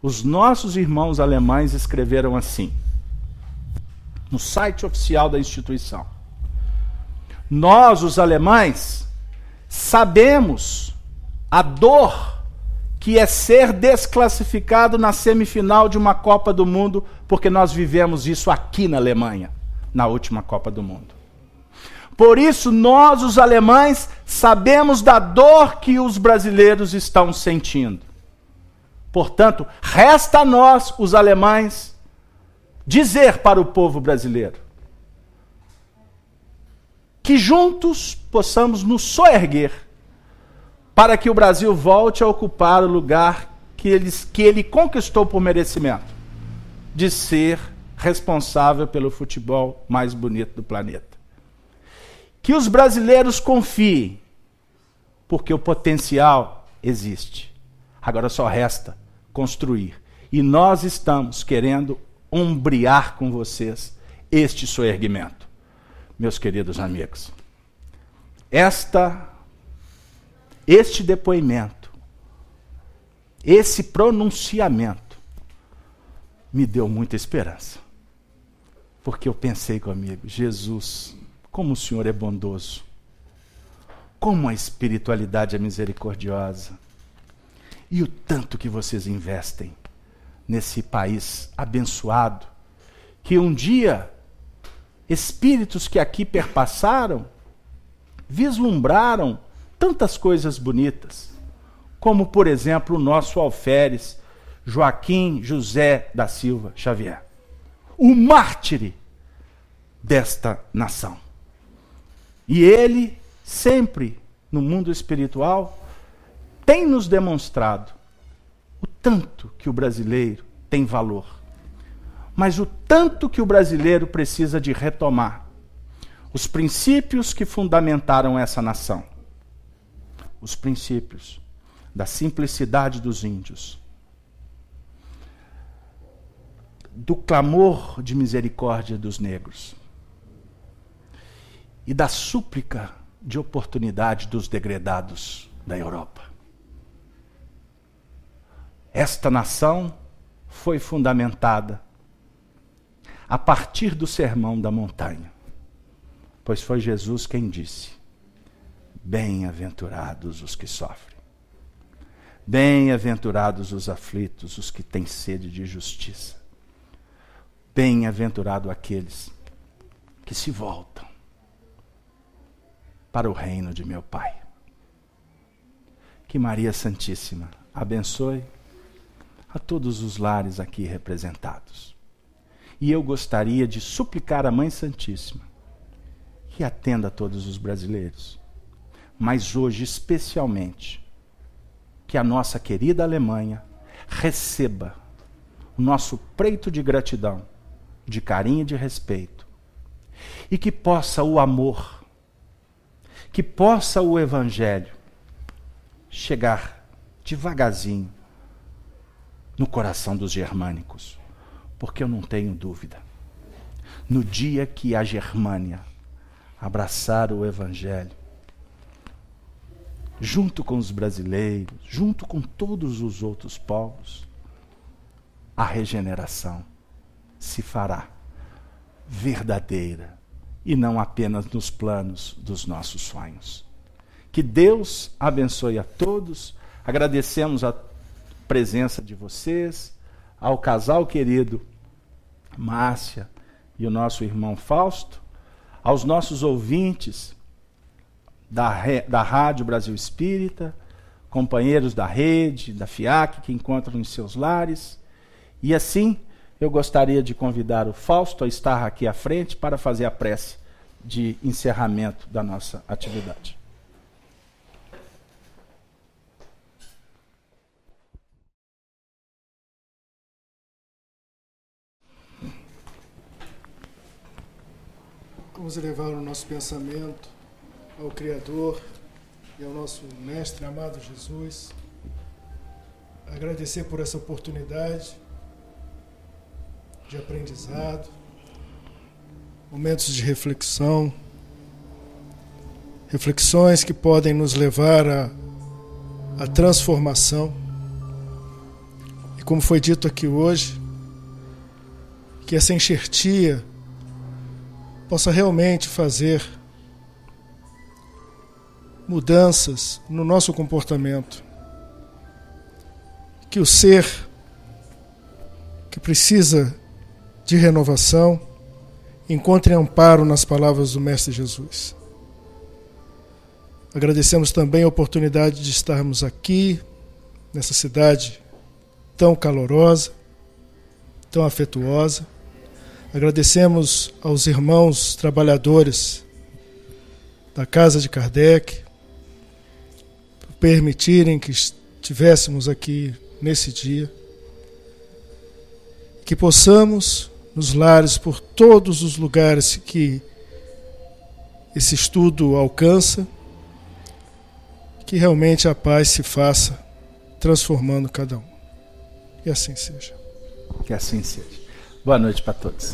os nossos irmãos alemães escreveram assim, no site oficial da instituição: Nós, os alemães, sabemos a dor que é ser desclassificado na semifinal de uma Copa do Mundo, porque nós vivemos isso aqui na Alemanha, na última Copa do Mundo. Por isso, nós, os alemães, sabemos da dor que os brasileiros estão sentindo. Portanto, resta a nós, os alemães, dizer para o povo brasileiro que juntos possamos nos soerguer para que o Brasil volte a ocupar o lugar que ele, que ele conquistou por merecimento de ser responsável pelo futebol mais bonito do planeta. Que os brasileiros confiem, porque o potencial existe. Agora só resta construir. E nós estamos querendo umbriar com vocês este erguimento. Meus queridos amigos, esta este depoimento, esse pronunciamento, me deu muita esperança. Porque eu pensei comigo, Jesus, como o Senhor é bondoso, como a espiritualidade é misericordiosa, e o tanto que vocês investem nesse país abençoado, que um dia espíritos que aqui perpassaram vislumbraram tantas coisas bonitas, como, por exemplo, o nosso alferes Joaquim José da Silva Xavier, o mártir desta nação. E ele, sempre no mundo espiritual, tem nos demonstrado o tanto que o brasileiro tem valor, mas o tanto que o brasileiro precisa de retomar os princípios que fundamentaram essa nação os princípios da simplicidade dos índios, do clamor de misericórdia dos negros e da súplica de oportunidade dos degredados da Europa. Esta nação foi fundamentada a partir do Sermão da Montanha, pois foi Jesus quem disse: Bem-aventurados os que sofrem. Bem-aventurados os aflitos, os que têm sede de justiça. Bem-aventurado aqueles que se voltam para o reino de meu Pai. Que Maria Santíssima abençoe a todos os lares aqui representados. E eu gostaria de suplicar à Mãe Santíssima que atenda a todos os brasileiros mas hoje especialmente, que a nossa querida Alemanha receba o nosso preito de gratidão, de carinho e de respeito, e que possa o amor, que possa o Evangelho chegar devagarzinho no coração dos germânicos, porque eu não tenho dúvida. No dia que a Germânia abraçar o Evangelho, junto com os brasileiros, junto com todos os outros povos, a regeneração se fará verdadeira e não apenas nos planos dos nossos sonhos. Que Deus abençoe a todos. Agradecemos a presença de vocês, ao casal querido Márcia e o nosso irmão Fausto, aos nossos ouvintes da, da Rádio Brasil Espírita, companheiros da rede, da FIAC, que encontram em seus lares. E assim, eu gostaria de convidar o Fausto a estar aqui à frente para fazer a prece de encerramento da nossa atividade. Vamos elevar o nosso pensamento ao Criador e ao nosso Mestre amado Jesus. Agradecer por essa oportunidade de aprendizado, momentos de reflexão, reflexões que podem nos levar à a, a, transformação. E como foi dito aqui hoje, que essa enxertia possa realmente fazer mudanças no nosso comportamento. Que o ser que precisa de renovação encontre amparo nas palavras do Mestre Jesus. Agradecemos também a oportunidade de estarmos aqui, nessa cidade tão calorosa, tão afetuosa. Agradecemos aos irmãos trabalhadores da Casa de Kardec, permitirem que estivéssemos aqui nesse dia. Que possamos, nos lares, por todos os lugares que esse estudo alcança, que realmente a paz se faça, transformando cada um. Que assim seja. Que assim seja. Boa noite para todos.